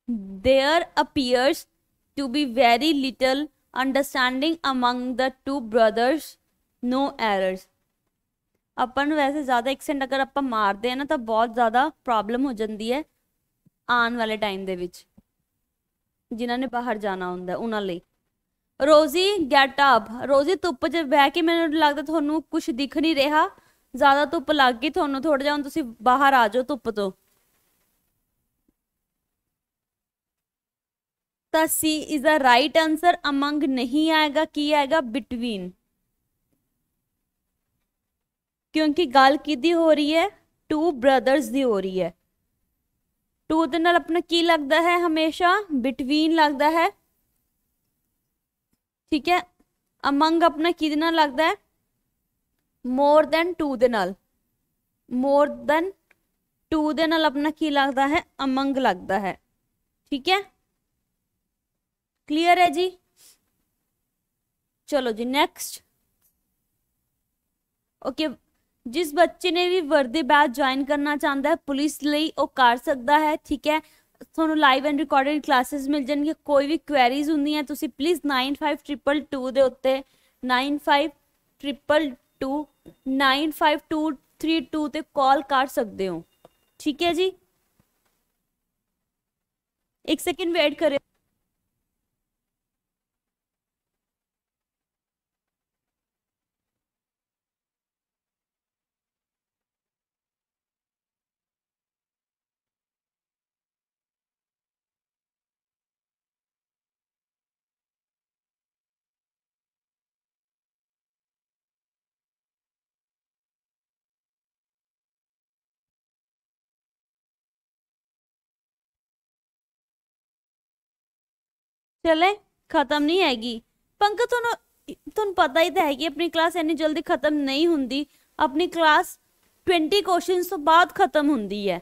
there appears to be very little understanding among the two brothers no errors ਆਪਾਂ ਨੂੰ ਵੈਸੇ ਜ਼ਿਆਦਾ ਐਕਸੈਂਟ ਅਗਰ ਆਪਾਂ ਮਾਰਦੇ ਆ ਨਾ ਤਾਂ ਬਹੁਤ ਜ਼ਿਆਦਾ ਪ੍ਰੋਬਲਮ ਹੋ ਜਾਂਦੀ ਹੈ ਆਉਣ ਵਾਲੇ ਟਾਈਮ ਦੇ ਵਿੱਚ ਜਿਨ੍ਹਾਂ ਨੇ ਬਾਹਰ ਜਾਣਾ ਹੁੰਦਾ ਉਹਨਾਂ ਲਈ ਰੋਜ਼ੀ ਗੈਟ ਅਪ ਰੋਜ਼ੀ ਧੁੱਪ 'ਚ ਬਹਿ ਕੇ ਮੈਨੂੰ ਲੱਗਦਾ ਤੁਹਾਨੂੰ ਕੁਝ ਦਿਖ ਨਹੀਂ ਰਿਹਾ ਜ਼ਿਆਦਾ ਧੁੱਪ ਲੱਗ ਗਈ ਤੁਹਾਨੂੰ ਥੋੜਾ ਜਿਹਾ ਤੁਸੀਂ ਬਾਹਰ ਆ ਜਾਓ ਧੁੱਪ ਤੋਂ ਤਾਂ C is the right answer among ਨਹੀਂ ਆਏਗਾ ਕੀ ਆਏਗਾ ਬਿਟਵੀਨ ਕਿਉਂਕਿ ਗੱਲ ਕਿਦੀ ਹੋ ਰਹੀ ਹੈ ਟੂ ਬ੍ਰਦਰਸ ਦੀ ਹੋ ਰਹੀ ਹੈ ਟੂ ਦੇ ਨਾਲ ਆਪਣਾ ਕੀ ਲੱਗਦਾ ਹੈ ਹਮੇਸ਼ਾ ਬਿਟਵੀਨ ਲੱਗਦਾ ਹੈ ठीक है अमंग अपना कि लगता है more than today more than today अपना की लगता है अमंग लगता है ठीक है क्लियर है जी चलो जी नेक्स्ट ओके जिस बच्चे ने भी वर्दी बैच ज्वाइन करना चाहता है पुलिस लिए कर सकता है ठीक है ਤੁਹਾਨੂੰ ਲਾਈਵ ਐਂਡ ਰਿਕਾਰਡਡ ਕਲਾਸਿਸ ਮਿਲ ਜਾਣਗੇ ਕੋਈ ਵੀ ਕੁਐਰੀਜ਼ ਹੁੰਦੀਆਂ ਤੁਸੀਂ ਪਲੀਜ਼ 95222 ਦੇ ਉੱਤੇ 95222 95232 ਤੇ ਕਾਲ ਕਰ ਸਕਦੇ ਹੋ ਠੀਕ ਹੈ ਜੀ ਇੱਕ ਸੈਕਿੰਡ ਵੇਟ ਕਰੇ चले खत्म नहीं हैगी पंकज ਤੁਹਾਨੂੰ ਤੁਹਾਨੂੰ ਪਤਾ ਹੀ ਤਾਂ ਹੈ ਕਿ ਆਪਣੀ ਕਲਾਸ ਇੰਨੀ ਜਲਦੀ ਖਤਮ ਨਹੀਂ ਹੁੰਦੀ ਆਪਣੀ ਕਲਾਸ 20 ਕੁਐਸਚਨਸ ਤੋਂ ਬਾਅਦ ਖਤਮ ਹੁੰਦੀ ਹੈ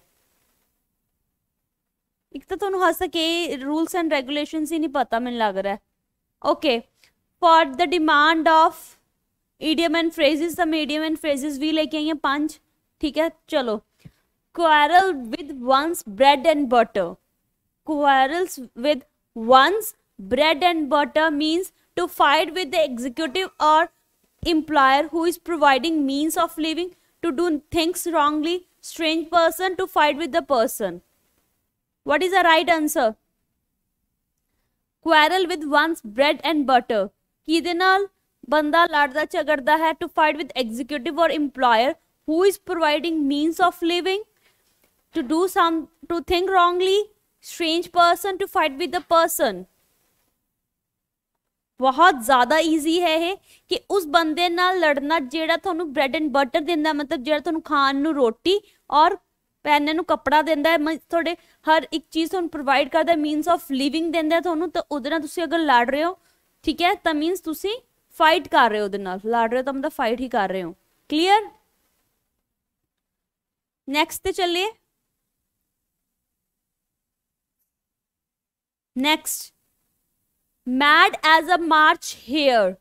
ਇੱਕ ਤਾਂ ਤੁਹਾਨੂੰ ਹੱਸ ਕੇ ਰੂਲਸ ਐਂਡ ਰੈਗੂਲੇਸ਼ਨਸ ਹੀ ਨਹੀਂ ਪਤਾ ਮੈਨੂੰ ਲੱਗ ਰਿਹਾ okay for the demand of idiom and phrases the medium and phrases भी लेके आई हैं पांच ठीक है चलो quarrel with one's bread and butter quarrels with one's bread and butter means to fight with the executive or employer who is providing means of living to do things wrongly strange person to fight with the person what is the right answer quarrel with one's bread and butter ਕਿਹਦੇ banda ਬੰਦਾ chagarda hai to fight with executive or EMPLOYER who is providing means of living to do some to think wrongly strange person to fight with the person ਬਹੁਤ ਜ਼ਿਆਦਾ easy ਹੈ ਇਹ ਕਿ ਉਸ ਬੰਦੇ ਨਾਲ ਲੜਨਾ ਜਿਹੜਾ ਤੁਹਾਨੂੰ ਬ੍ਰੈਡ ਐਂਡ ਬਟਰ ਦਿੰਦਾ ਮਤਲਬ ਜਿਹੜਾ ਤੁਹਾਨੂੰ ਖਾਣ ਨੂੰ ਰੋਟੀ ਔਰ ਪਹਿਨਣ ਨੂੰ ਕੱਪੜਾ ਦਿੰਦਾ ਹੈ ਤੁਹਾਡੇ ਹਰ ਇੱਕ ਚੀਜ਼ ਤੁਹਾਨੂੰ ਪ੍ਰੋਵਾਈਡ ਕਰਦਾ ਮੀਨਸ ਆਫ ਲਿਵਿੰਗ ਦਿੰਦਾ ਤੁਹਾਨੂੰ ਤਾਂ ਉਹਦੇ ਨਾਲ ਤੁਸੀਂ ਅਗਰ ਲੜ ਰਹੇ ਹੋ ਠੀਕ ਹੈ ਤਾਂ ਮੀਨਸ ਤੁਸੀਂ ਫਾਈਟ ਕਰ ਰਹੇ ਹੋ ਉਹਦੇ ਨਾਲ ਲੜ ਰਹੇ ਹੋ ਤਾਂ ਮਤਲਬ ਫਾਈਟ ਹੀ ਕਰ ਰਹੇ ਹੋ ਕਲੀਅਰ ਨੈਕਸਟ ਤੇ ਚੱਲੀਏ next mad as a March hare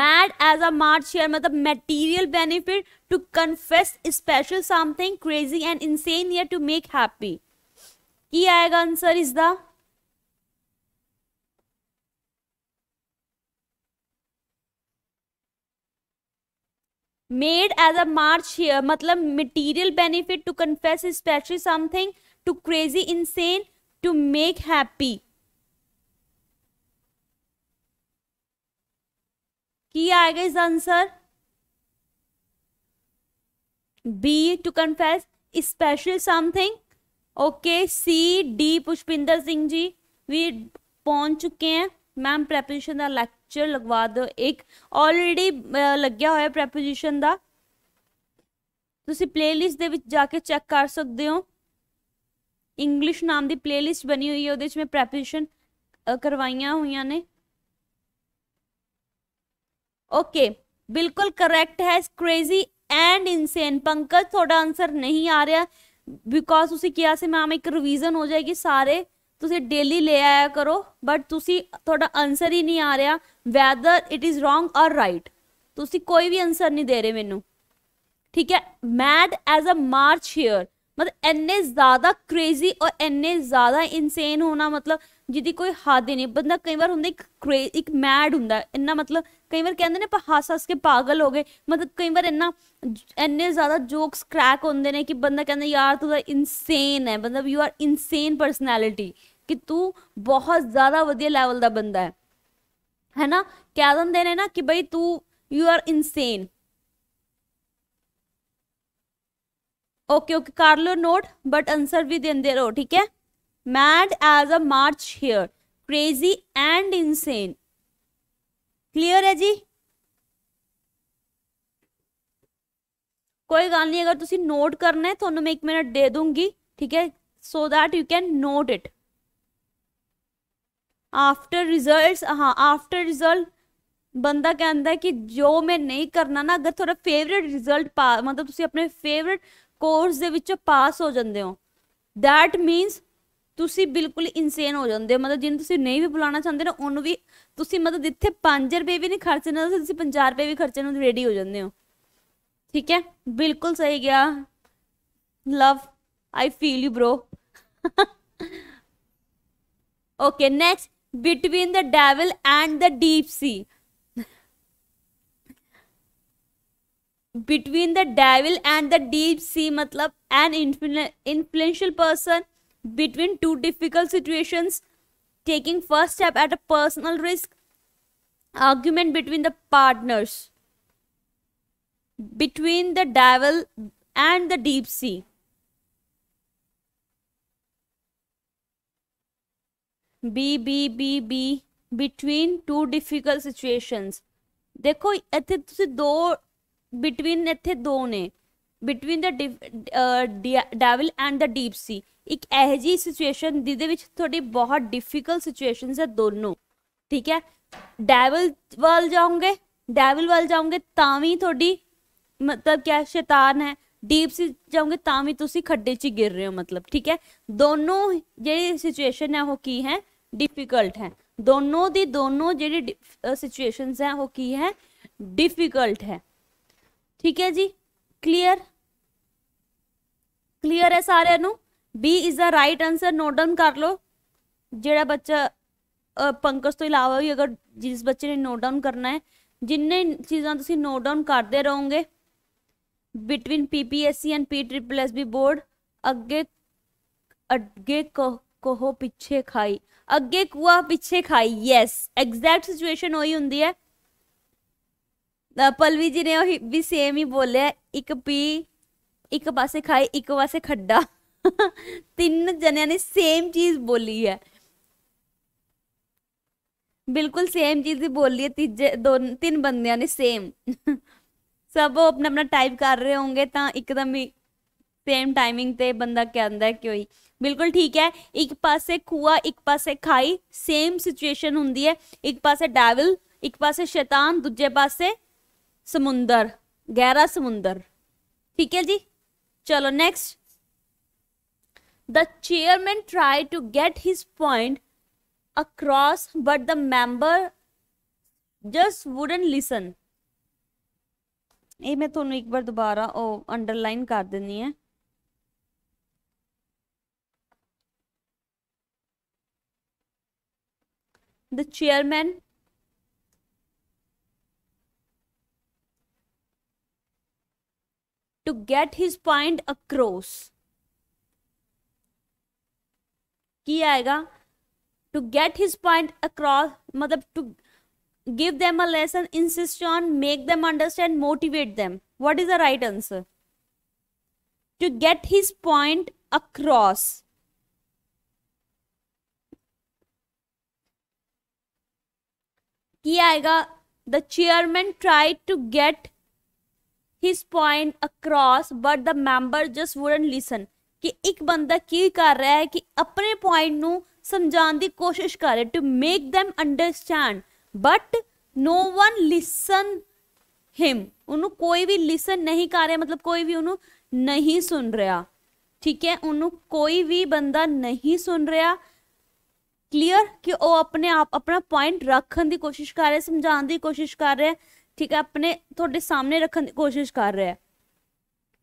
mad as a March hare मतलब material benefit to confess special something crazy and insane या टू मेक हैप्पी की आएगा answer is the mad as a March hare मतलब material benefit to confess special something to crazy insane to make happy ਕੀ ਆਏਗਾ ਇਸ answer B to confess special something okay C D Pushpinder Singh ji भी पहुंच चुके हैं मैम प्रेपोजिशन ਦਾ lecture ਲਗਵਾ ਦਿਓ ਇੱਕ ਆਲਰੇਡੀ ਲੱਗਿਆ ਹੋਇਆ ਪ੍ਰੈਪੋਜੀਸ਼ਨ ਦਾ ਤੁਸੀਂ ਪਲੇਲਿਸਟ ਦੇ ਵਿੱਚ ਜਾ ਕੇ ਚੈੱਕ ਕਰ ਸਕਦੇ ਹੋ ਇੰਗਲਿਸ਼ ਨਾਮ ਦੀ ਪਲੇਲਿਸਟ ਬਣੀ ਹੋਈ ਹੈ ਉਹਦੇ ਵਿੱਚ ਮੈਂ ਪ੍ਰੈਪੋਜੀਸ਼ਨ ਕਰਵਾਈਆਂ ਹੋਈਆਂ ਨੇ ओके बिल्कुल करेक्ट है क्रेजी एंड इंसेन पंकज थोड़ा आंसर नहीं आ रहा बिकॉज उसी किया से मैम एक रिवीजन हो जाएगी सारे ਤੁਸੀਂ ਡੇਲੀ ਲੈ ਆਇਆ ਕਰੋ ਬਟ ਤੁਸੀਂ ਤੁਹਾਡਾ ਆਨਸਰ ਹੀ ਨਹੀਂ ਆ ਰਿਹਾ whether it is wrong or right ਤੁਸੀਂ ਕੋਈ ਵੀ ਆਨਸਰ ਨਹੀਂ ਦੇ ਰਹੇ ਮੈਨੂੰ ਠੀਕ ਹੈ mad as a March hare ਮਤਲਬ ਇੰਨੇ ਜ਼ਿਆਦਾ ਕ੍ਰੇਜ਼ੀ ਔਰ ਇੰਨੇ ਜ਼ਿਆਦਾ ਇਨਸੇਨ ਹੋਣਾ ਮਤਲਬ ਜਿਹਦੀ ਕੋਈ ਹੱਦ ਨਹੀਂ ਬੰਦਾ ਕਈ ਵਾਰ ਹੁੰਦਾ ਇੱਕ ਕ੍ਰੇਜ਼ ਇੱਕ ਮੈਡ ਹੁੰਦਾ ਇੰਨਾ ਮਤਲਬ ਕਈ ਵਾਰ ਕਹਿੰਦੇ ਨੇ ਆਪਾਂ ਹੱਸ ਹੱਸ ਕੇ ਪਾਗਲ ਹੋ ਗਏ ਮਤਲਬ ਕਈ ਵਾਰ ਇੰਨਾ ਇੰਨੇ ਜ਼ਿਆਦਾ ਜੋਕਸ ਕ੍ਰੈਕ ਹੁੰਦੇ ਨੇ ਕਿ ਬੰਦਾ ਕਹਿੰਦਾ ਯਾਰ ਤੂੰ ਤਾਂ ਇਨਸੇਨ ਹੈ ਮਤਲਬ ਯੂ ਆਰ ਇਨਸੇਨ ਪਰਸਨੈਲਿਟੀ ਕਿ ਤੂੰ ਬਹੁਤ ਜ਼ਿਆਦਾ ਵਧੀਆ ਲੈਵਲ ਦਾ ਬੰਦਾ ਹੈ ਹੈਨਾ ਕਹਿ ਦਿੰਦੇ ਨੇ ਨਾ ਕਿ ਬਈ ਤੂੰ you are insane okay okay ਕਰ ਲਓ ਨੋਟ ਬਟ ਆਨਸਰ ਵੀ ਦਿੰਦੇ ਰਹੋ ਠੀਕ ਹੈ mad as a march here crazy and insane clear है जी कोई गल नहीं अगर तुम नोट करना है थोनों मैं एक मिनट दे दूंगी ठीक है so that you can note it after result हाँ आफ्टर रिजल्ट बंदा कहता है कि जो मैं नहीं करना ना अगर थोड़ा फेवरेट रिजल्ट पा मतलब अपने फेवरेट कोर्स के पास हो जाते हो दैट मीनस ਤੁਸੀਂ ਬਿਲਕੁਲ ਇਨਸੇਨ ਹੋ ਜਾਂਦੇ ਹੋ ਮਤਲਬ ਜਿਹਨੂੰ ਤੁਸੀਂ ਨਹੀਂ ਵੀ ਬੁਲਾਉਣਾ ਚਾਹੁੰਦੇ ਨਾ ਉਹਨੂੰ ਵੀ ਤੁਸੀਂ ਮਤਲਬ ਜਿੱਥੇ 5 ਰੁਪਏ ਵੀ ਨਹੀਂ ਖਰਚਣਾ ਤੁਸੀਂ 50 ਰੁਪਏ ਵੀ ਖਰਚਣ ਨੂੰ ਰੈਡੀ ਹੋ ਜਾਂਦੇ ਹੋ ਠੀਕ ਹੈ ਬਿਲਕੁਲ ਸਹੀ ਗਿਆ love I feel you bro okay next between the devil and the deep sea between the devil and the deep sea ਮਤਲਬ an influential person between two difficult situations, taking first step at a personal risk, argument between the partners, between the devil and the deep sea. B B B B between two difficult situations इतने ਇੱਥੇ ਤੁਸੀਂ ਦੋ between ਇੱਥੇ ਦੋ ਨੇ between the devil and the deep sea ਇੱਕ ਇਹੋ ਜੀ ਸਿਚੁਏਸ਼ਨ ਜਿਹਦੇ ਵਿੱਚ ਤੁਹਾਡੀ ਬਹੁਤ ਡਿਫਿਕਲਟ ਸਿਚੁਏਸ਼ਨਸ ਹੈ ਦੋਨੋਂ ਠੀਕ ਹੈ ਡੈਵਲ ਵੱਲ ਜਾਓਗੇ ਡੈਵਲ ਵੱਲ ਜਾਓਗੇ ਤਾਂ ਵੀ ਤੁਹਾਡੀ ਮਤਲਬ ਕਿ ਸ਼ੈਤਾਨ ਹੈ ਡੀਪ ਸੀ ਜਾਓਗੇ ਤਾਂ ਵੀ ਤੁਸੀਂ ਖੱਡੇ 'ਚ ਗਿਰ ਰਹੇ ਹੋ ਮਤਲਬ ਠੀਕ ਹੈ ਦੋਨੋਂ ਜਿਹੜੀ ਸਿਚੁਏਸ਼ਨ ਹੈ ਉਹ ਕੀ ਹੈ ਡਿਫਿਕਲਟ ਹੈ ਦੋਨੋਂ ਦੀ ਦੋਨੋਂ ਜਿਹੜੀ ਸਿਚੁਏਸ਼ਨਸ ਹੈ ਉਹ ਕੀ ਹੈ ਡਿਫਿਕਲਟ ਹੈ ਠੀਕ ਹੈ ਜੀ ਕਲੀਅਰ ਕਲੀਅਰ ਹੈ ਸਾਰਿਆਂ ਨੂੰ B is the right answer note down ਕਰ ਲਓ ਜਿਹੜਾ ਬੱਚਾ ਪੰਕਜ ਤੋਂ ਇਲਾਵਾ ਵੀ ਅਗਰ ਜਿਸ ਬੱਚੇ ਨੇ ਨੋਟ ਡਾਊਨ ਕਰਨਾ ਹੈ ਜਿੰਨੇ ਚੀਜ਼ਾਂ ਤੁਸੀਂ ਨੋਟ ਡਾਊਨ ਕਰਦੇ ਰਹੋਗੇ between PPSC and P triple S B board ਅੱਗੇ ਅੱਗੇ ਕੋਹੋ ਪਿੱਛੇ ਖਾਈ ਅੱਗੇ ਕੁਆ ਪਿੱਛੇ ਖਾਈ ਯੈਸ ਐਗਜ਼ੈਕਟ ਸਿਚੁਏਸ਼ਨ ਉਹੀ ਹੁੰਦੀ ਹੈ ਪਲਵੀ ਜੀ ਨੇ ਉਹ ਵੀ ਸੇਮ ਹੀ ਬੋਲਿਆ ਇੱਕ ਪੀ ਇੱਕ ਪਾਸੇ ਖਾਈ ਇੱਕ ਪਾਸੇ ਖੱਡਾ ਤਿੰਨ ਜਣਿਆਂ ਨੇ ਸੇਮ ਚੀਜ਼ ਬੋਲੀ ਹੈ ਬਿਲਕੁਲ ਸੇਮ ਚੀਜ਼ ਹੀ ਬੋਲੀ ਹੈ ਤੀਜੇ ਦੋ ਤਿੰਨ ਬੰਦਿਆਂ ਨੇ ਸੇਮ ਸਭ ਉਹ ਆਪਣਾ ਆਪਣਾ ਟਾਈਪ ਕਰ ਰਹੇ ਹੋਣਗੇ ਤਾਂ ਇੱਕਦਮ ਹੀ ਸੇਮ ਟਾਈਮਿੰਗ ਤੇ ਬੰਦਾ ਕਹਿੰਦਾ ਹੈ ਕਿ ਹੋਈ ਬਿਲਕੁਲ ਠੀਕ ਹੈ ਇੱਕ ਪਾਸੇ ਖੂਆ ਇੱਕ ਪਾਸੇ ਖਾਈ ਸੇਮ ਸਿਚੁਏਸ਼ਨ ਹੁੰਦੀ ਹੈ ਇੱਕ ਪਾਸੇ ਡੈਵਲ ਇੱਕ ਪਾਸੇ ਸ਼ੈਤਾਨ ਦੂਜੇ ਪਾਸੇ ਸਮੁੰਦਰ ਗਹਿਰਾ ਸਮੁੰਦਰ ਠੀਕ ਹੈ ਜੀ ਚਲੋ next The chairman tried to get his point across, but the member just wouldn't listen. ਇਹ ਮੈਂ ਤੁਹਾਨੂੰ ਇੱਕ ਵਾਰ ਦੁਬਾਰਾ ਉਹ ਅੰਡਰਲਾਈਨ ਕਰ ਦਿੰਨੀ ਹੈ the chairman to get his point across To get his point across, point across ਮਤਲਬ them a lesson insist on make them understand motivate them what is the right answer to get his point across ਕੀ ਆਏਗਾ the chairman tried to get his point across but the member just wouldn't listen ਕਿ ਇੱਕ ਬੰਦਾ ਕੀ ਕਰ ਰਿਹਾ ਹੈ ਕਿ ਆਪਣੇ ਪੁਆਇੰਟ ਨੂੰ ਸਮਝਾਉਣ ਦੀ ਕੋਸ਼ਿਸ਼ ਕਰ ਰਿਹਾ to make them understand but no one listen him ਉਹਨੂੰ ਕੋਈ ਵੀ ਲਿਸਨ ਨਹੀਂ ਕਰ ਰਿਹਾ ਮਤਲਬ ਕੋਈ ਵੀ ਉਹਨੂੰ ਨਹੀਂ ਸੁਣ ਰਿਹਾ ਠੀਕ ਹੈ ਉਹਨੂੰ ਕੋਈ ਵੀ ਬੰਦਾ ਨਹੀਂ ਸੁਣ ਰਿਹਾ ਕਲੀਅਰ ਕਿ ਉਹ ਆਪਣੇ ਆਪ ਆਪਣਾ ਪੁਆਇੰਟ ਰੱਖਣ ਦੀ ਕੋਸ਼ਿਸ਼ ਕਰ ਰਿਹਾ ਸਮਝਾਉਣ ਦੀ ਕੋਸ਼ਿਸ਼ ਕਰ ਰਿਹਾ ਠੀਕ ਹੈ ਆਪਣੇ ਤੁਹਾਡੇ ਸਾਹਮਣੇ ਰੱਖਣ ਦੀ ਕੋਸ਼ਿਸ਼ ਕਰ ਰਿਹਾ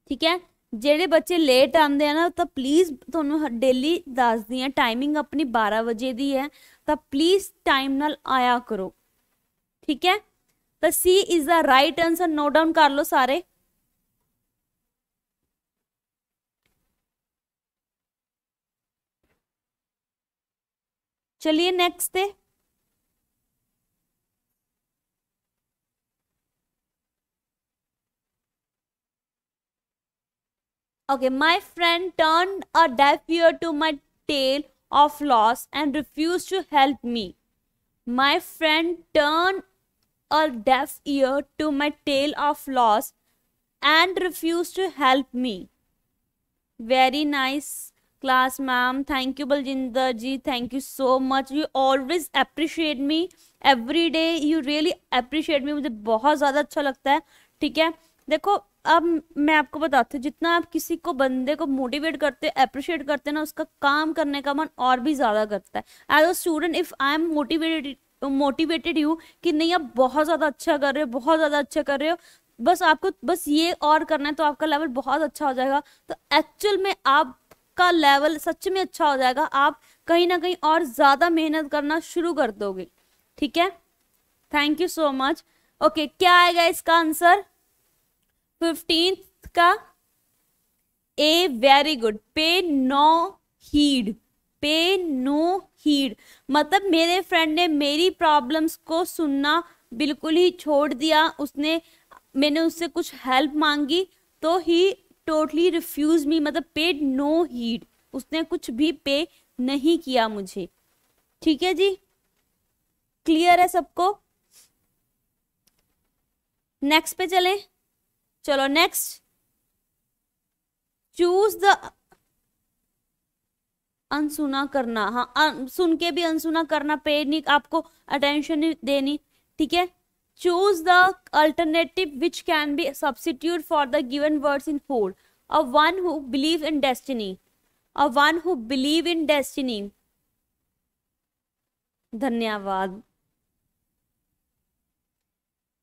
ਠੀਕ ਹੈ ਜਿਹੜੇ ਬੱਚੇ ਲੇਟ ਆਉਂਦੇ ਆ ਨਾ ਤਾਂ ਪਲੀਜ਼ ਤੁਹਾਨੂੰ ਡੇਲੀ ਦੱਸਦੀ ਆ ਟਾਈਮਿੰਗ ਆਪਣੀ 12 ਵਜੇ ਦੀ ਹੈ ਤਾਂ ਪਲੀਜ਼ ਟਾਈਮ ਨਾਲ ਆਇਆ ਕਰੋ ਠੀਕ ਹੈ ਤਾਂ C is the right answer note down ਕਰ ਲਓ ਸਾਰੇ ਚਲਿਏ ਨੈਕਸਟ ਤੇ Okay, my friend turned a deaf ear to my tale of loss and refused to help me. My friend turned a deaf ear to my tale of loss and refused to help me. Very nice class, ma'am. Thank you, Baljinder ji. Thank you so much. You always appreciate me. Every day you really appreciate me. mujhe bahut zyada acha lagta hai theek hai देखो अब मैं आपको बताती हूँ जितना आप किसी को बंदे को मोटिवेट करते अप्रिशिएट करते ना उसका काम करने का मन और भी ज़्यादा करता है as a student if I am motivated motivated you कि नहीं आप बहुत ज़्यादा अच्छा कर रहे हो बहुत ज़्यादा अच्छा कर रहे हो बस आपको बस ये और करना है तो आपका लेवल बहुत अच्छा हो जाएगा तो एक्चुअल में आपका लेवल सच में अच्छा हो जाएगा आप कहीं ना कहीं और ज़्यादा मेहनत करना शुरू कर दोगे ठीक है thank you so much okay क्या आएगा इसका आंसर फिफ्टींथ का A very good pay no heed pay no heed मतलब मेरे फ्रेंड ने मेरी प्रॉब्लम्स को सुनना बिल्कुल ही छोड़ दिया उसने मैंने उससे कुछ हेल्प मांगी तो ही टोटली रिफ्यूज मी मतलब पेड नो हीड उसने कुछ भी पे नहीं किया मुझे ठीक है जी क्लियर है सबको नेक्स्ट पे चलें चलो नेक्स्ट चूज द अनसुना करना हाँ सुन के भी अनसुना करना पे नहीं आपको अटेंशन नहीं देनी ठीक है choose the alternative which can be substitute for the given words in food a one who believe in destiny a one who believe in destiny धन्यवाद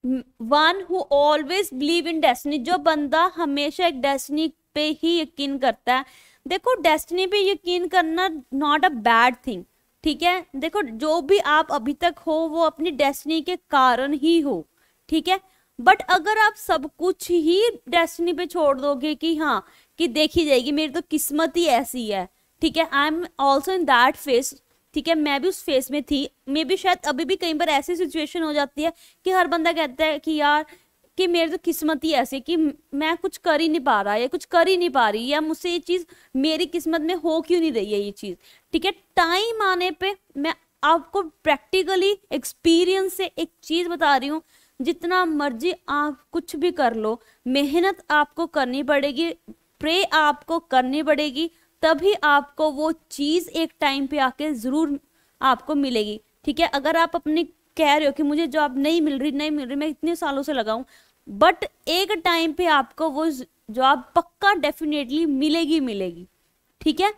one who always believe in destiny जो बंदा हमेशा एक Destiny पे ही यकीन करता है देखो डेस्टनी पे यकीन करना नॉट अ बैड थिंग ठीक है देखो जो भी आप अभी तक हो वो अपनी डेस्टिनी के कारण ही हो ठीक है बट अगर आप सब कुछ ही डेस्टिनी पे छोड़ दोगे कि हाँ कि देखी जाएगी मेरी तो किस्मत ही ऐसी है ठीक है I am also in that phase ठीक है मैं भी उस फेस में थी मे भी शायद अभी भी कई बार ऐसी सिचुएशन हो जाती है कि हर बंदा कहता है कि यार कि मेरी तो किस्मत ही ऐसी कि मैं कुछ कर ही नहीं पा रहा या कुछ कर ही नहीं पा रही या मुझसे ये चीज़ मेरी किस्मत में हो क्यों नहीं रही है ये चीज़ ठीक है टाइम आने पे मैं आपको प्रैक्टिकली एक्सपीरियंस से एक चीज़ बता रही हूँ जितना मर्जी आप कुछ भी कर लो मेहनत आपको करनी पड़ेगी प्रे आपको करनी पड़ेगी तभी आपको वो चीज़ एक टाइम पे आके ज़रूर आपको मिलेगी ठीक है अगर आप अपने कह रहे हो कि मुझे जॉब नहीं मिल रही नहीं मिल रही मैं इतने सालों से लगाऊँ बट एक टाइम पे आपको वो जॉब पक्का डेफिनेटली मिलेगी मिलेगी ठीक है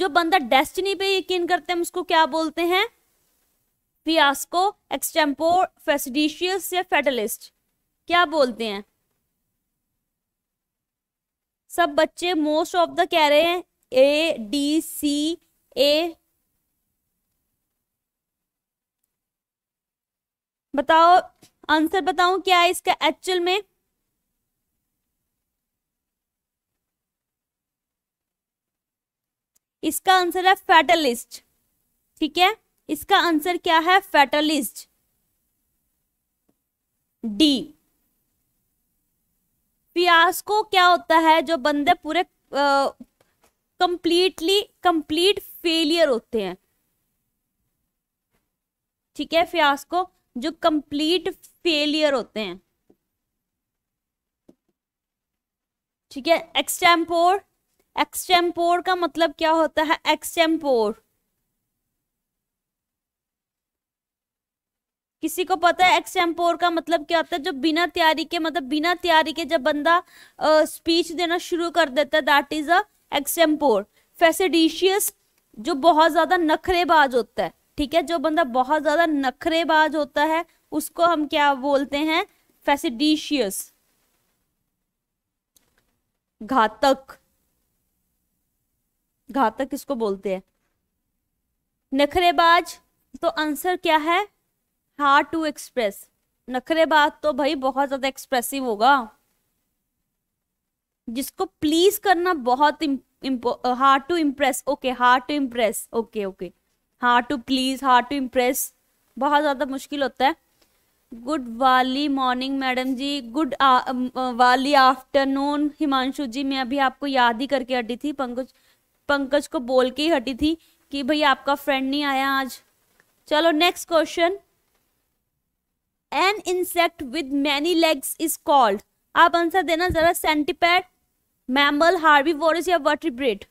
जो बंदा डेस्टिनी पे यकीन करते हैं उसको क्या बोलते हैं फियास्को एक्सटेम्पो फेसिडिशियस या फेडलिस्ट क्या बोलते हैं सब बच्चे मोस्ट ऑफ द कह रहे हैं ए डी सी ए बताओ आंसर बताऊं क्या है इसका एक्चुअल में इसका आंसर है फैटलिस्ट ठीक है इसका आंसर क्या है फैटलिस्ट डी फियास्को क्या होता है जो बंदे पूरे कंप्लीटली कंप्लीट फेलियर होते हैं ठीक है फियास्को जो कंप्लीट फेलियर होते हैं ठीक है एक्सटेम्पोर एक्सटेम्पोर का मतलब क्या होता है एक्सटेम्पोर किसी को पता है एक्सटेम्पोर का मतलब क्या होता है जो बिना तैयारी के मतलब बिना तैयारी के जब बंदा स्पीच देना शुरू कर देता है that is a extempore fastidious जो बहुत ज्यादा नखरेबाज होता है ठीक है जो बंदा बहुत ज्यादा नखरेबाज होता है उसको हम क्या बोलते हैं फेसिडिशियस घातक घातक किसको बोलते हैं नखरेबाज तो आंसर क्या है हार्ड टू एक्सप्रेस नखरेबाज तो भाई बहुत ज्यादा एक्सप्रेसिव होगा जिसको प्लीज करना बहुत hard to impress okay hard to impress okay okay hard to please hard to impress बहुत ज़्यादा मुश्किल होता है गुड वाली मॉर्निंग मैडम जी गुड वाली आफ्टरनून हिमांशु जी मैं अभी आपको याद ही करके हटी थी पंकज पंकज को बोल के ही हटी थी कि भाई आपका फ्रेंड नहीं आया आज चलो next question an insect with many legs is called आप आंसर देना जरा सेंटीपैड मैमल हार्बीवोरस या वर्टिब्रेट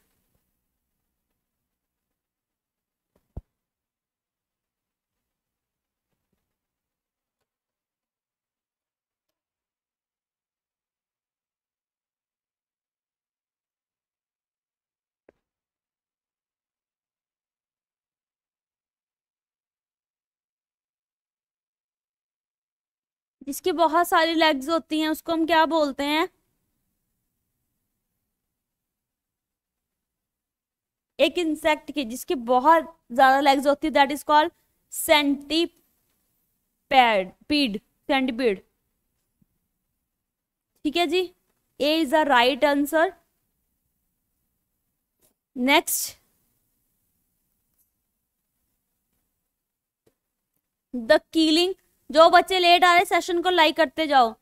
जिसकी बहुत सारी लेग्स होती हैं उसको हम क्या बोलते हैं एक इंसेक्ट की जिसकी बहुत ज्यादा लेग्स होती है दैट इज कॉल्ड सेंटीपैड पीड सेंटीपीड ठीक है जी A is the right answer next the killing जो बच्चे लेट आ रहे सेशन को लाइक करते जाओ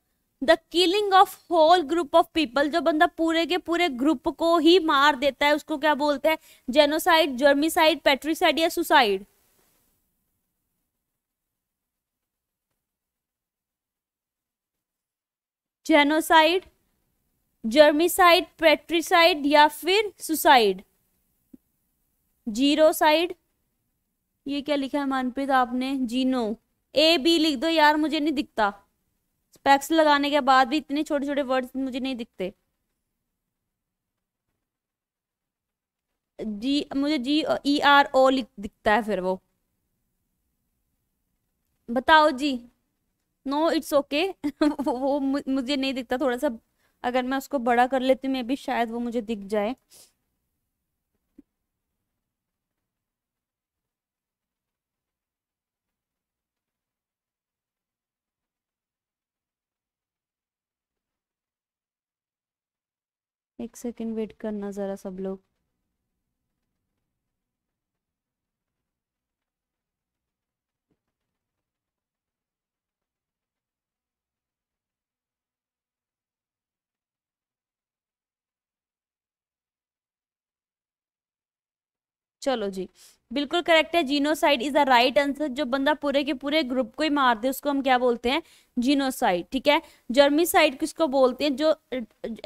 the killing of whole group of people जो बंदा पूरे के पूरे ग्रुप को ही मार देता है उसको क्या बोलते हैं जेनोसाइड जर्मिसाइड पेट्रीसाइड या सुसाइड जेनोसाइड जर्मिसाइड पेट्रिसाइड या फिर सुसाइड जीरोसाइड ये क्या लिखा है मानप्रीत आपने जीनो ए बी लिख दो यार मुझे नहीं दिखता टैक्स लगाने के बाद भी इतने छोटे छोटे वर्ड्स मुझे नहीं दिखते जी मुझे जी ई आर ओ लिख दिखता है फिर वो बताओ जी नो इट्स ओके वो मुझे नहीं दिखता थोड़ा सा अगर मैं उसको बड़ा कर लेती मैं भी शायद वो मुझे दिख जाए एक सेकेंड वेट करना ज़रा सब लोग चलो जी बिल्कुल करेक्ट है genocide is the right answer जो बंदा पूरे के पूरे ग्रुप को ही मार दे उसको हम क्या बोलते हैं जीनोसाइड ठीक है जर्मिसाइड किसको बोलते हैं जो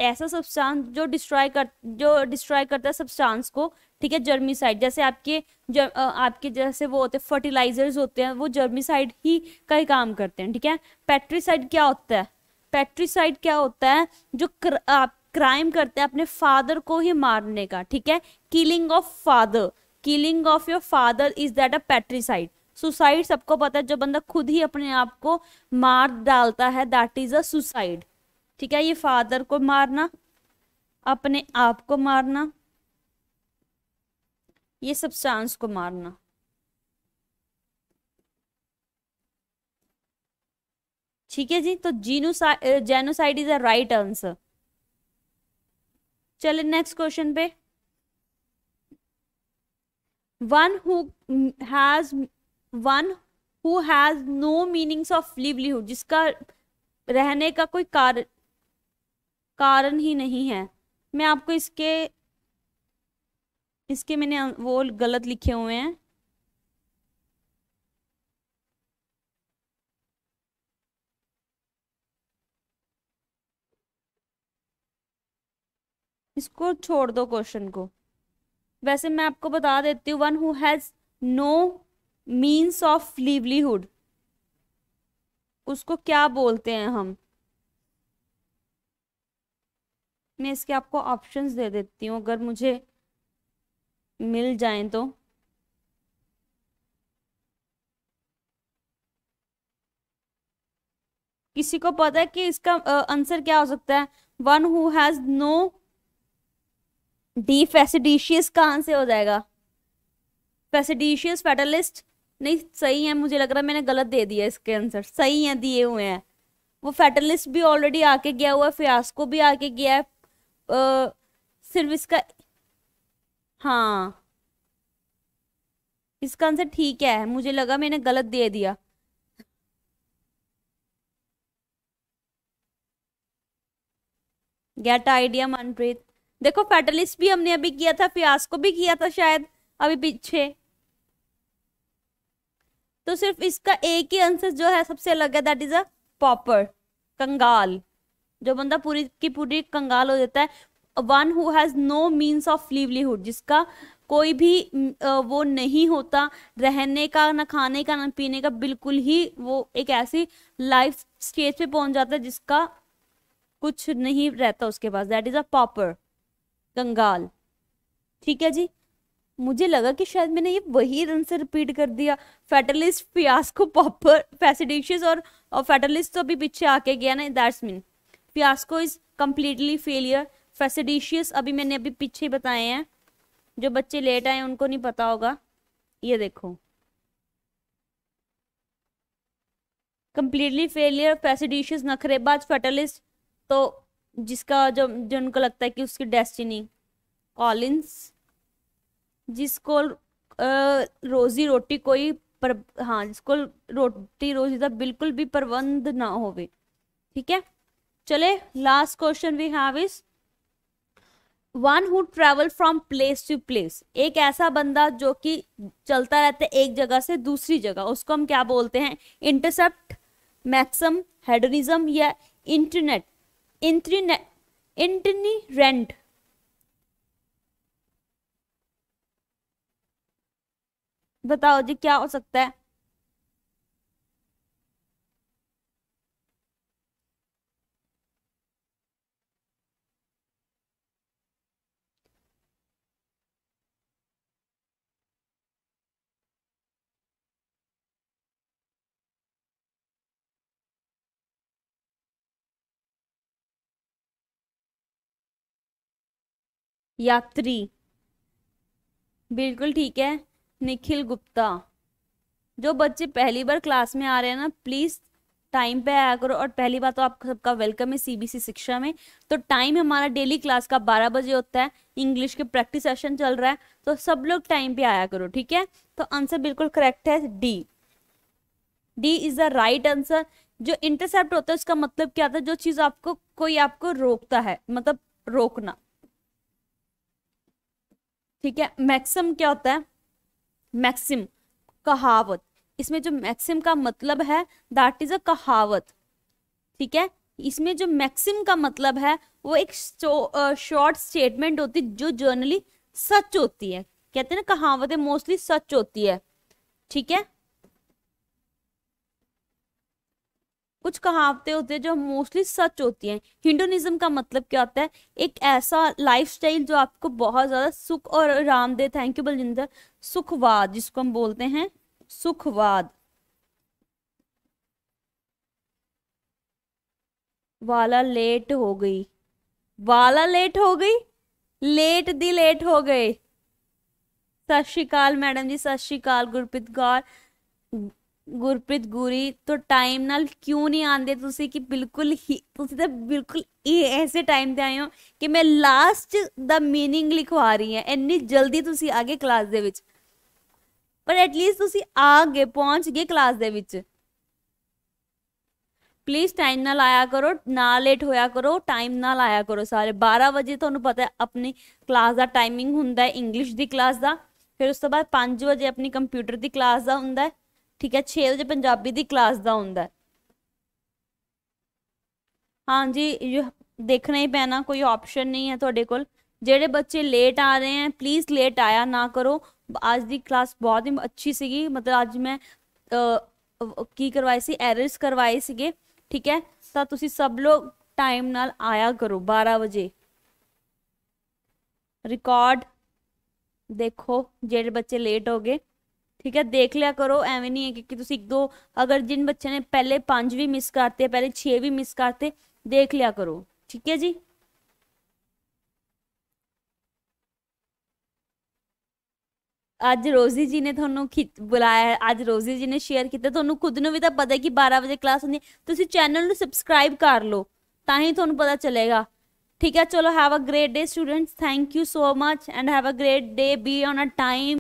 ऐसा सब्सटेंस जो डिस्ट्रॉय कर जो डिस्ट्रॉय करता है सब्सटेंस को ठीक है जर्मिसाइड जैसे आपके जर, आपके जैसे वो होते हैं फर्टिलाइजर्स होते हैं वो जर्मिसाइड ही का ही काम करते हैं ठीक है पेट्रीसाइड क्या होता है पेट्रीसाइड क्या होता है जो आप क्राइम करते हैं अपने फादर को ही मारने का ठीक है killing of father killing of your father is that a patricide suicide सबको पता है जो बंदा खुद ही अपने आप को मार डालता है दैट इज अ सुसाइड ठीक है ये फादर को मारना अपने आप को मारना ये सब्सटेंस को मारना ठीक है जी तो genocide genocide is a right answer चले नेक्स्ट क्वेश्चन पे one who has one who has no meanings of livelihood जिसका रहने का कोई कारण कारण ही नहीं है मैं आपको इसके इसके मैंने वो गलत लिखे हुए हैं इसको छोड़ दो क्वेश्चन को वैसे मैं आपको बता देती हूँ one who has no means of livelihood उसको क्या बोलते हैं हम मैं इसके आपको ऑप्शंस दे देती हूँ अगर मुझे मिल जाए तो किसी को पता है कि इसका आंसर क्या हो सकता है one who has no D fastidious का आंसर हो जाएगा फैसिडिशियस फेटलिस्ट नहीं सही है मुझे लग रहा है मैंने गलत दे दिया इसके आंसर सही है दिए हुए हैं वो फेटलिस्ट भी ऑलरेडी आके गया हुआ है फियास्को भी आके गया है सिर्फ इसका हाँ इसका आंसर ठीक है मुझे लगा मैंने गलत दे दिया गेट आइडिया मनप्रीत देखो फेडरलिस्ट भी हमने अभी किया था फियास्को भी किया था शायद अभी पीछे तो सिर्फ इसका एक ही आंसर जो है सबसे अलग है दैट इज अ पॉपर कंगाल जो बंदा पूरी की पूरी कंगाल हो जाता है one who has no means of livelihood जिसका कोई भी वो नहीं होता रहने का ना खाने का ना पीने का बिल्कुल ही वो एक ऐसी लाइफ स्टेज पे पहुंच जाता है जिसका कुछ नहीं रहता उसके पास दैट इज़ अ पॉपर कंगाल ठीक है जी मुझे लगा कि शायद मैंने ये वही आंसर रिपीट कर दिया फेटलिस्ट फियास्को पॉपर फैसिडिशियस और, और फैटलिस्ट तो अभी पीछे आके गया ना that's mean fiasco is completely failure fastidious अभी मैंने अभी पीछे बताए हैं जो बच्चे लेट आए उनको नहीं पता होगा ये देखो कम्प्लीटली फेलियर फैसिडिशियस नखरेबाज फेटलिस्ट तो जिसका जो जो उनको लगता है कि उसकी डेस्टिनी कॉलिन्स जिसको रोजी रोटी कोई पर हाँ जिसको रोटी रोजी का बिल्कुल भी प्रबंध ना होवे ठीक है चले last question we have is one who travel from place to place एक ऐसा बंदा जो कि चलता रहता है एक जगह से दूसरी जगह उसको हम क्या बोलते हैं इंटरसेप्ट मैक्सम हेडनिज्म या इंटरनेट इंटरनेट बताओ जी क्या हो सकता है यात्री बिल्कुल ठीक है निखिल गुप्ता जो बच्चे पहली बार क्लास में आ रहे हैं ना प्लीज़ टाइम पे आया करो और पहली बात तो आप सबका वेलकम है सीबीसी शिक्षा में तो टाइम हमारा डेली क्लास का बारह बजे होता है इंग्लिश के प्रैक्टिस सेशन चल रहा है तो सब लोग टाइम पे आया करो ठीक है तो आंसर बिल्कुल करेक्ट है D D is the right answer जो इंटरसेप्ट होता है उसका मतलब क्या होता है जो चीज़ आपको कोई आपको रोकता है मतलब रोकना ठीक है मैक्सिम क्या होता है मैक्सिम कहावत इसमें जो मैक्सिम का मतलब है दैट इज अ कहावत ठीक है इसमें जो मैक्सिम का मतलब है वो एक शॉर्ट स्टेटमेंट होती है जो जर्नली सच होती है कहते हैं ना कहावतें मोस्टली सच होती है ठीक है कुछ कहावतें होती हैं जो मोस्टली सच होती हैं हिंडोनिज्म का मतलब क्या होता है एक ऐसा लाइफस्टाइल जो आपको बहुत ज़्यादा सुख और आराम दे थैंक यू बलजिंदर सुखवाद जिसको हम बोलते हैं सुखवाद वाला लेट हो गई वाला लेट हो गई लेट दी लेट हो गए सत श्रीकाल मैडम जी सत श्रीकाल गुरप्रीत कौर ਗੁਰਪ੍ਰੀਤ ਗੁਰੀ ਤੋਂ ਟਾਈਮ ਨਾਲ ਕਿਉਂ ਨਹੀਂ ਆਂਦੇ ਤੁਸੀਂ ਕਿ ਬਿਲਕੁਲ ਹੀ ਤੁਸੀਂ ਤਾਂ ਬਿਲਕੁਲ ਇਹ ਐਸੇ ਟਾਈਮ ਤੇ ਆਏ ਹੋ ਕਿ ਮੈਂ ਲਾਸਟ ਦਾ मीनिंग ਲਿਖਵਾ ਰਹੀ ਹਾਂ ਇੰਨੀ ਜਲਦੀ ਤੁਸੀਂ ਆਗੇ ਕਲਾਸ ਦੇ ਵਿੱਚ ਪਰ ਐਟ ਲੀਸਟ ਤੁਸੀਂ ਆ ਗਏ ਪਹੁੰਚ ਗਏ ਕਲਾਸ ਦੇ ਵਿੱਚ ਪਲੀਜ਼ ਟਾਈਮ ਨਾਲ ਆਇਆ ਕਰੋ ਨਾ ਲੇਟ ਹੋਇਆ ਕਰੋ ਟਾਈਮ ਨਾਲ ਆਇਆ ਕਰੋ ਸਾਰੇ 12 ਵਜੇ ਤੁਹਾਨੂੰ ਪਤਾ ਆਪਣੀ ਕਲਾਸ ਦਾ ਟਾਈਮਿੰਗ ਹੁੰਦਾ ਹੈ ਇੰਗਲਿਸ਼ ਦੀ ਕਲਾਸ ਦਾ ਫਿਰ ਉਸ ਤੋਂ ਬਾਅਦ 5 ਵਜੇ ਆਪਣੀ ਕੰਪਿਊਟਰ ਦੀ ਕਲਾਸ ਦਾ ਹੁੰਦਾ ਹੈ ਠੀਕ ਹੈ 6 ਵਜੇ ਪੰਜਾਬੀ ਦੀ ਕਲਾਸ ਦਾ ਹੁੰਦਾ ਹਾਂਜੀ ਦੇਖਣਾ ਹੀ ਪੈਣਾ ਕੋਈ ਆਪਸ਼ਨ ਨਹੀਂ ਹੈ ਤੁਹਾਡੇ ਕੋਲ ਜਿਹੜੇ ਬੱਚੇ ਲੇਟ ਆ ਰਹੇ ਹੈ ਪਲੀਜ਼ ਲੇਟ ਆਇਆ ਨਾ ਕਰੋ ਅੱਜ ਦੀ ਕਲਾਸ ਬਹੁਤ ਹੀ ਅੱਛੀ ਸੀਗੀ ਮਤਲਬ ਅੱਜ ਮੈਂ ਕੀ ਕਰਵਾਈ ਸੀ ਐਰਰਸ ਕਰਵਾਏ ਸੀਗੇ ਠੀਕ ਹੈ ਤਾਂ ਤੁਸੀਂ ਸਭ ਲੋਕ ਟਾਈਮ ਨਾਲ ਆਇਆ ਕਰੋ 12 ਵਜੇ ਰਿਕਾਰਡ ਦੇਖੋ ਜਿਹੜੇ ਬੱਚੇ ਲੇਟ ਹੋ ਗਏ ਠੀਕ ਹੈ ਦੇਖ ਲਿਆ ਕਰੋ ਐਵੇਂ ਨਹੀਂ ਹੈ ਕਿ ਤੁਸੀਂ ਇੱਕ ਦੋ ਅਗਰ ਜਿਨ ਬੱਚੇ ਨੇ ਪਹਿਲੇ 5 ਵੀ ਮਿਸ ਕਰਤੇ ਪਹਿਲੇ 6 ਵੀ ਮਿਸ ਕਰਤੇ ਦੇਖ ਲਿਆ ਕਰੋ ਠੀਕ ਹੈ ਜੀ ਅੱਜ ਰੋਜ਼ੀ ਜੀ ਨੇ ਤੁਹਾਨੂੰ ਬੁਲਾਇਆ ਅੱਜ ਰੋਜ਼ੀ ਜੀ ਨੇ ਸ਼ੇਅਰ ਕੀਤਾ ਤੁਹਾਨੂੰ ਖੁਦ ਨੂੰ ਵੀ ਤਾਂ ਪਤਾ ਹੈ ਕਿ 12 ਵਜੇ ਕਲਾਸ ਹੁੰਦੀ ਤੁਸੀਂ ਚੈਨਲ ਨੂੰ ਸਬਸਕ੍ਰਾਈਬ ਕਰ ਲਓ ਤਾਂ ਹੀ ਤੁਹਾਨੂੰ ਪਤਾ ਚੱਲੇਗਾ ਠੀਕ ਹੈ ਚਲੋ have a great day students thank you so much and have a great day be on a time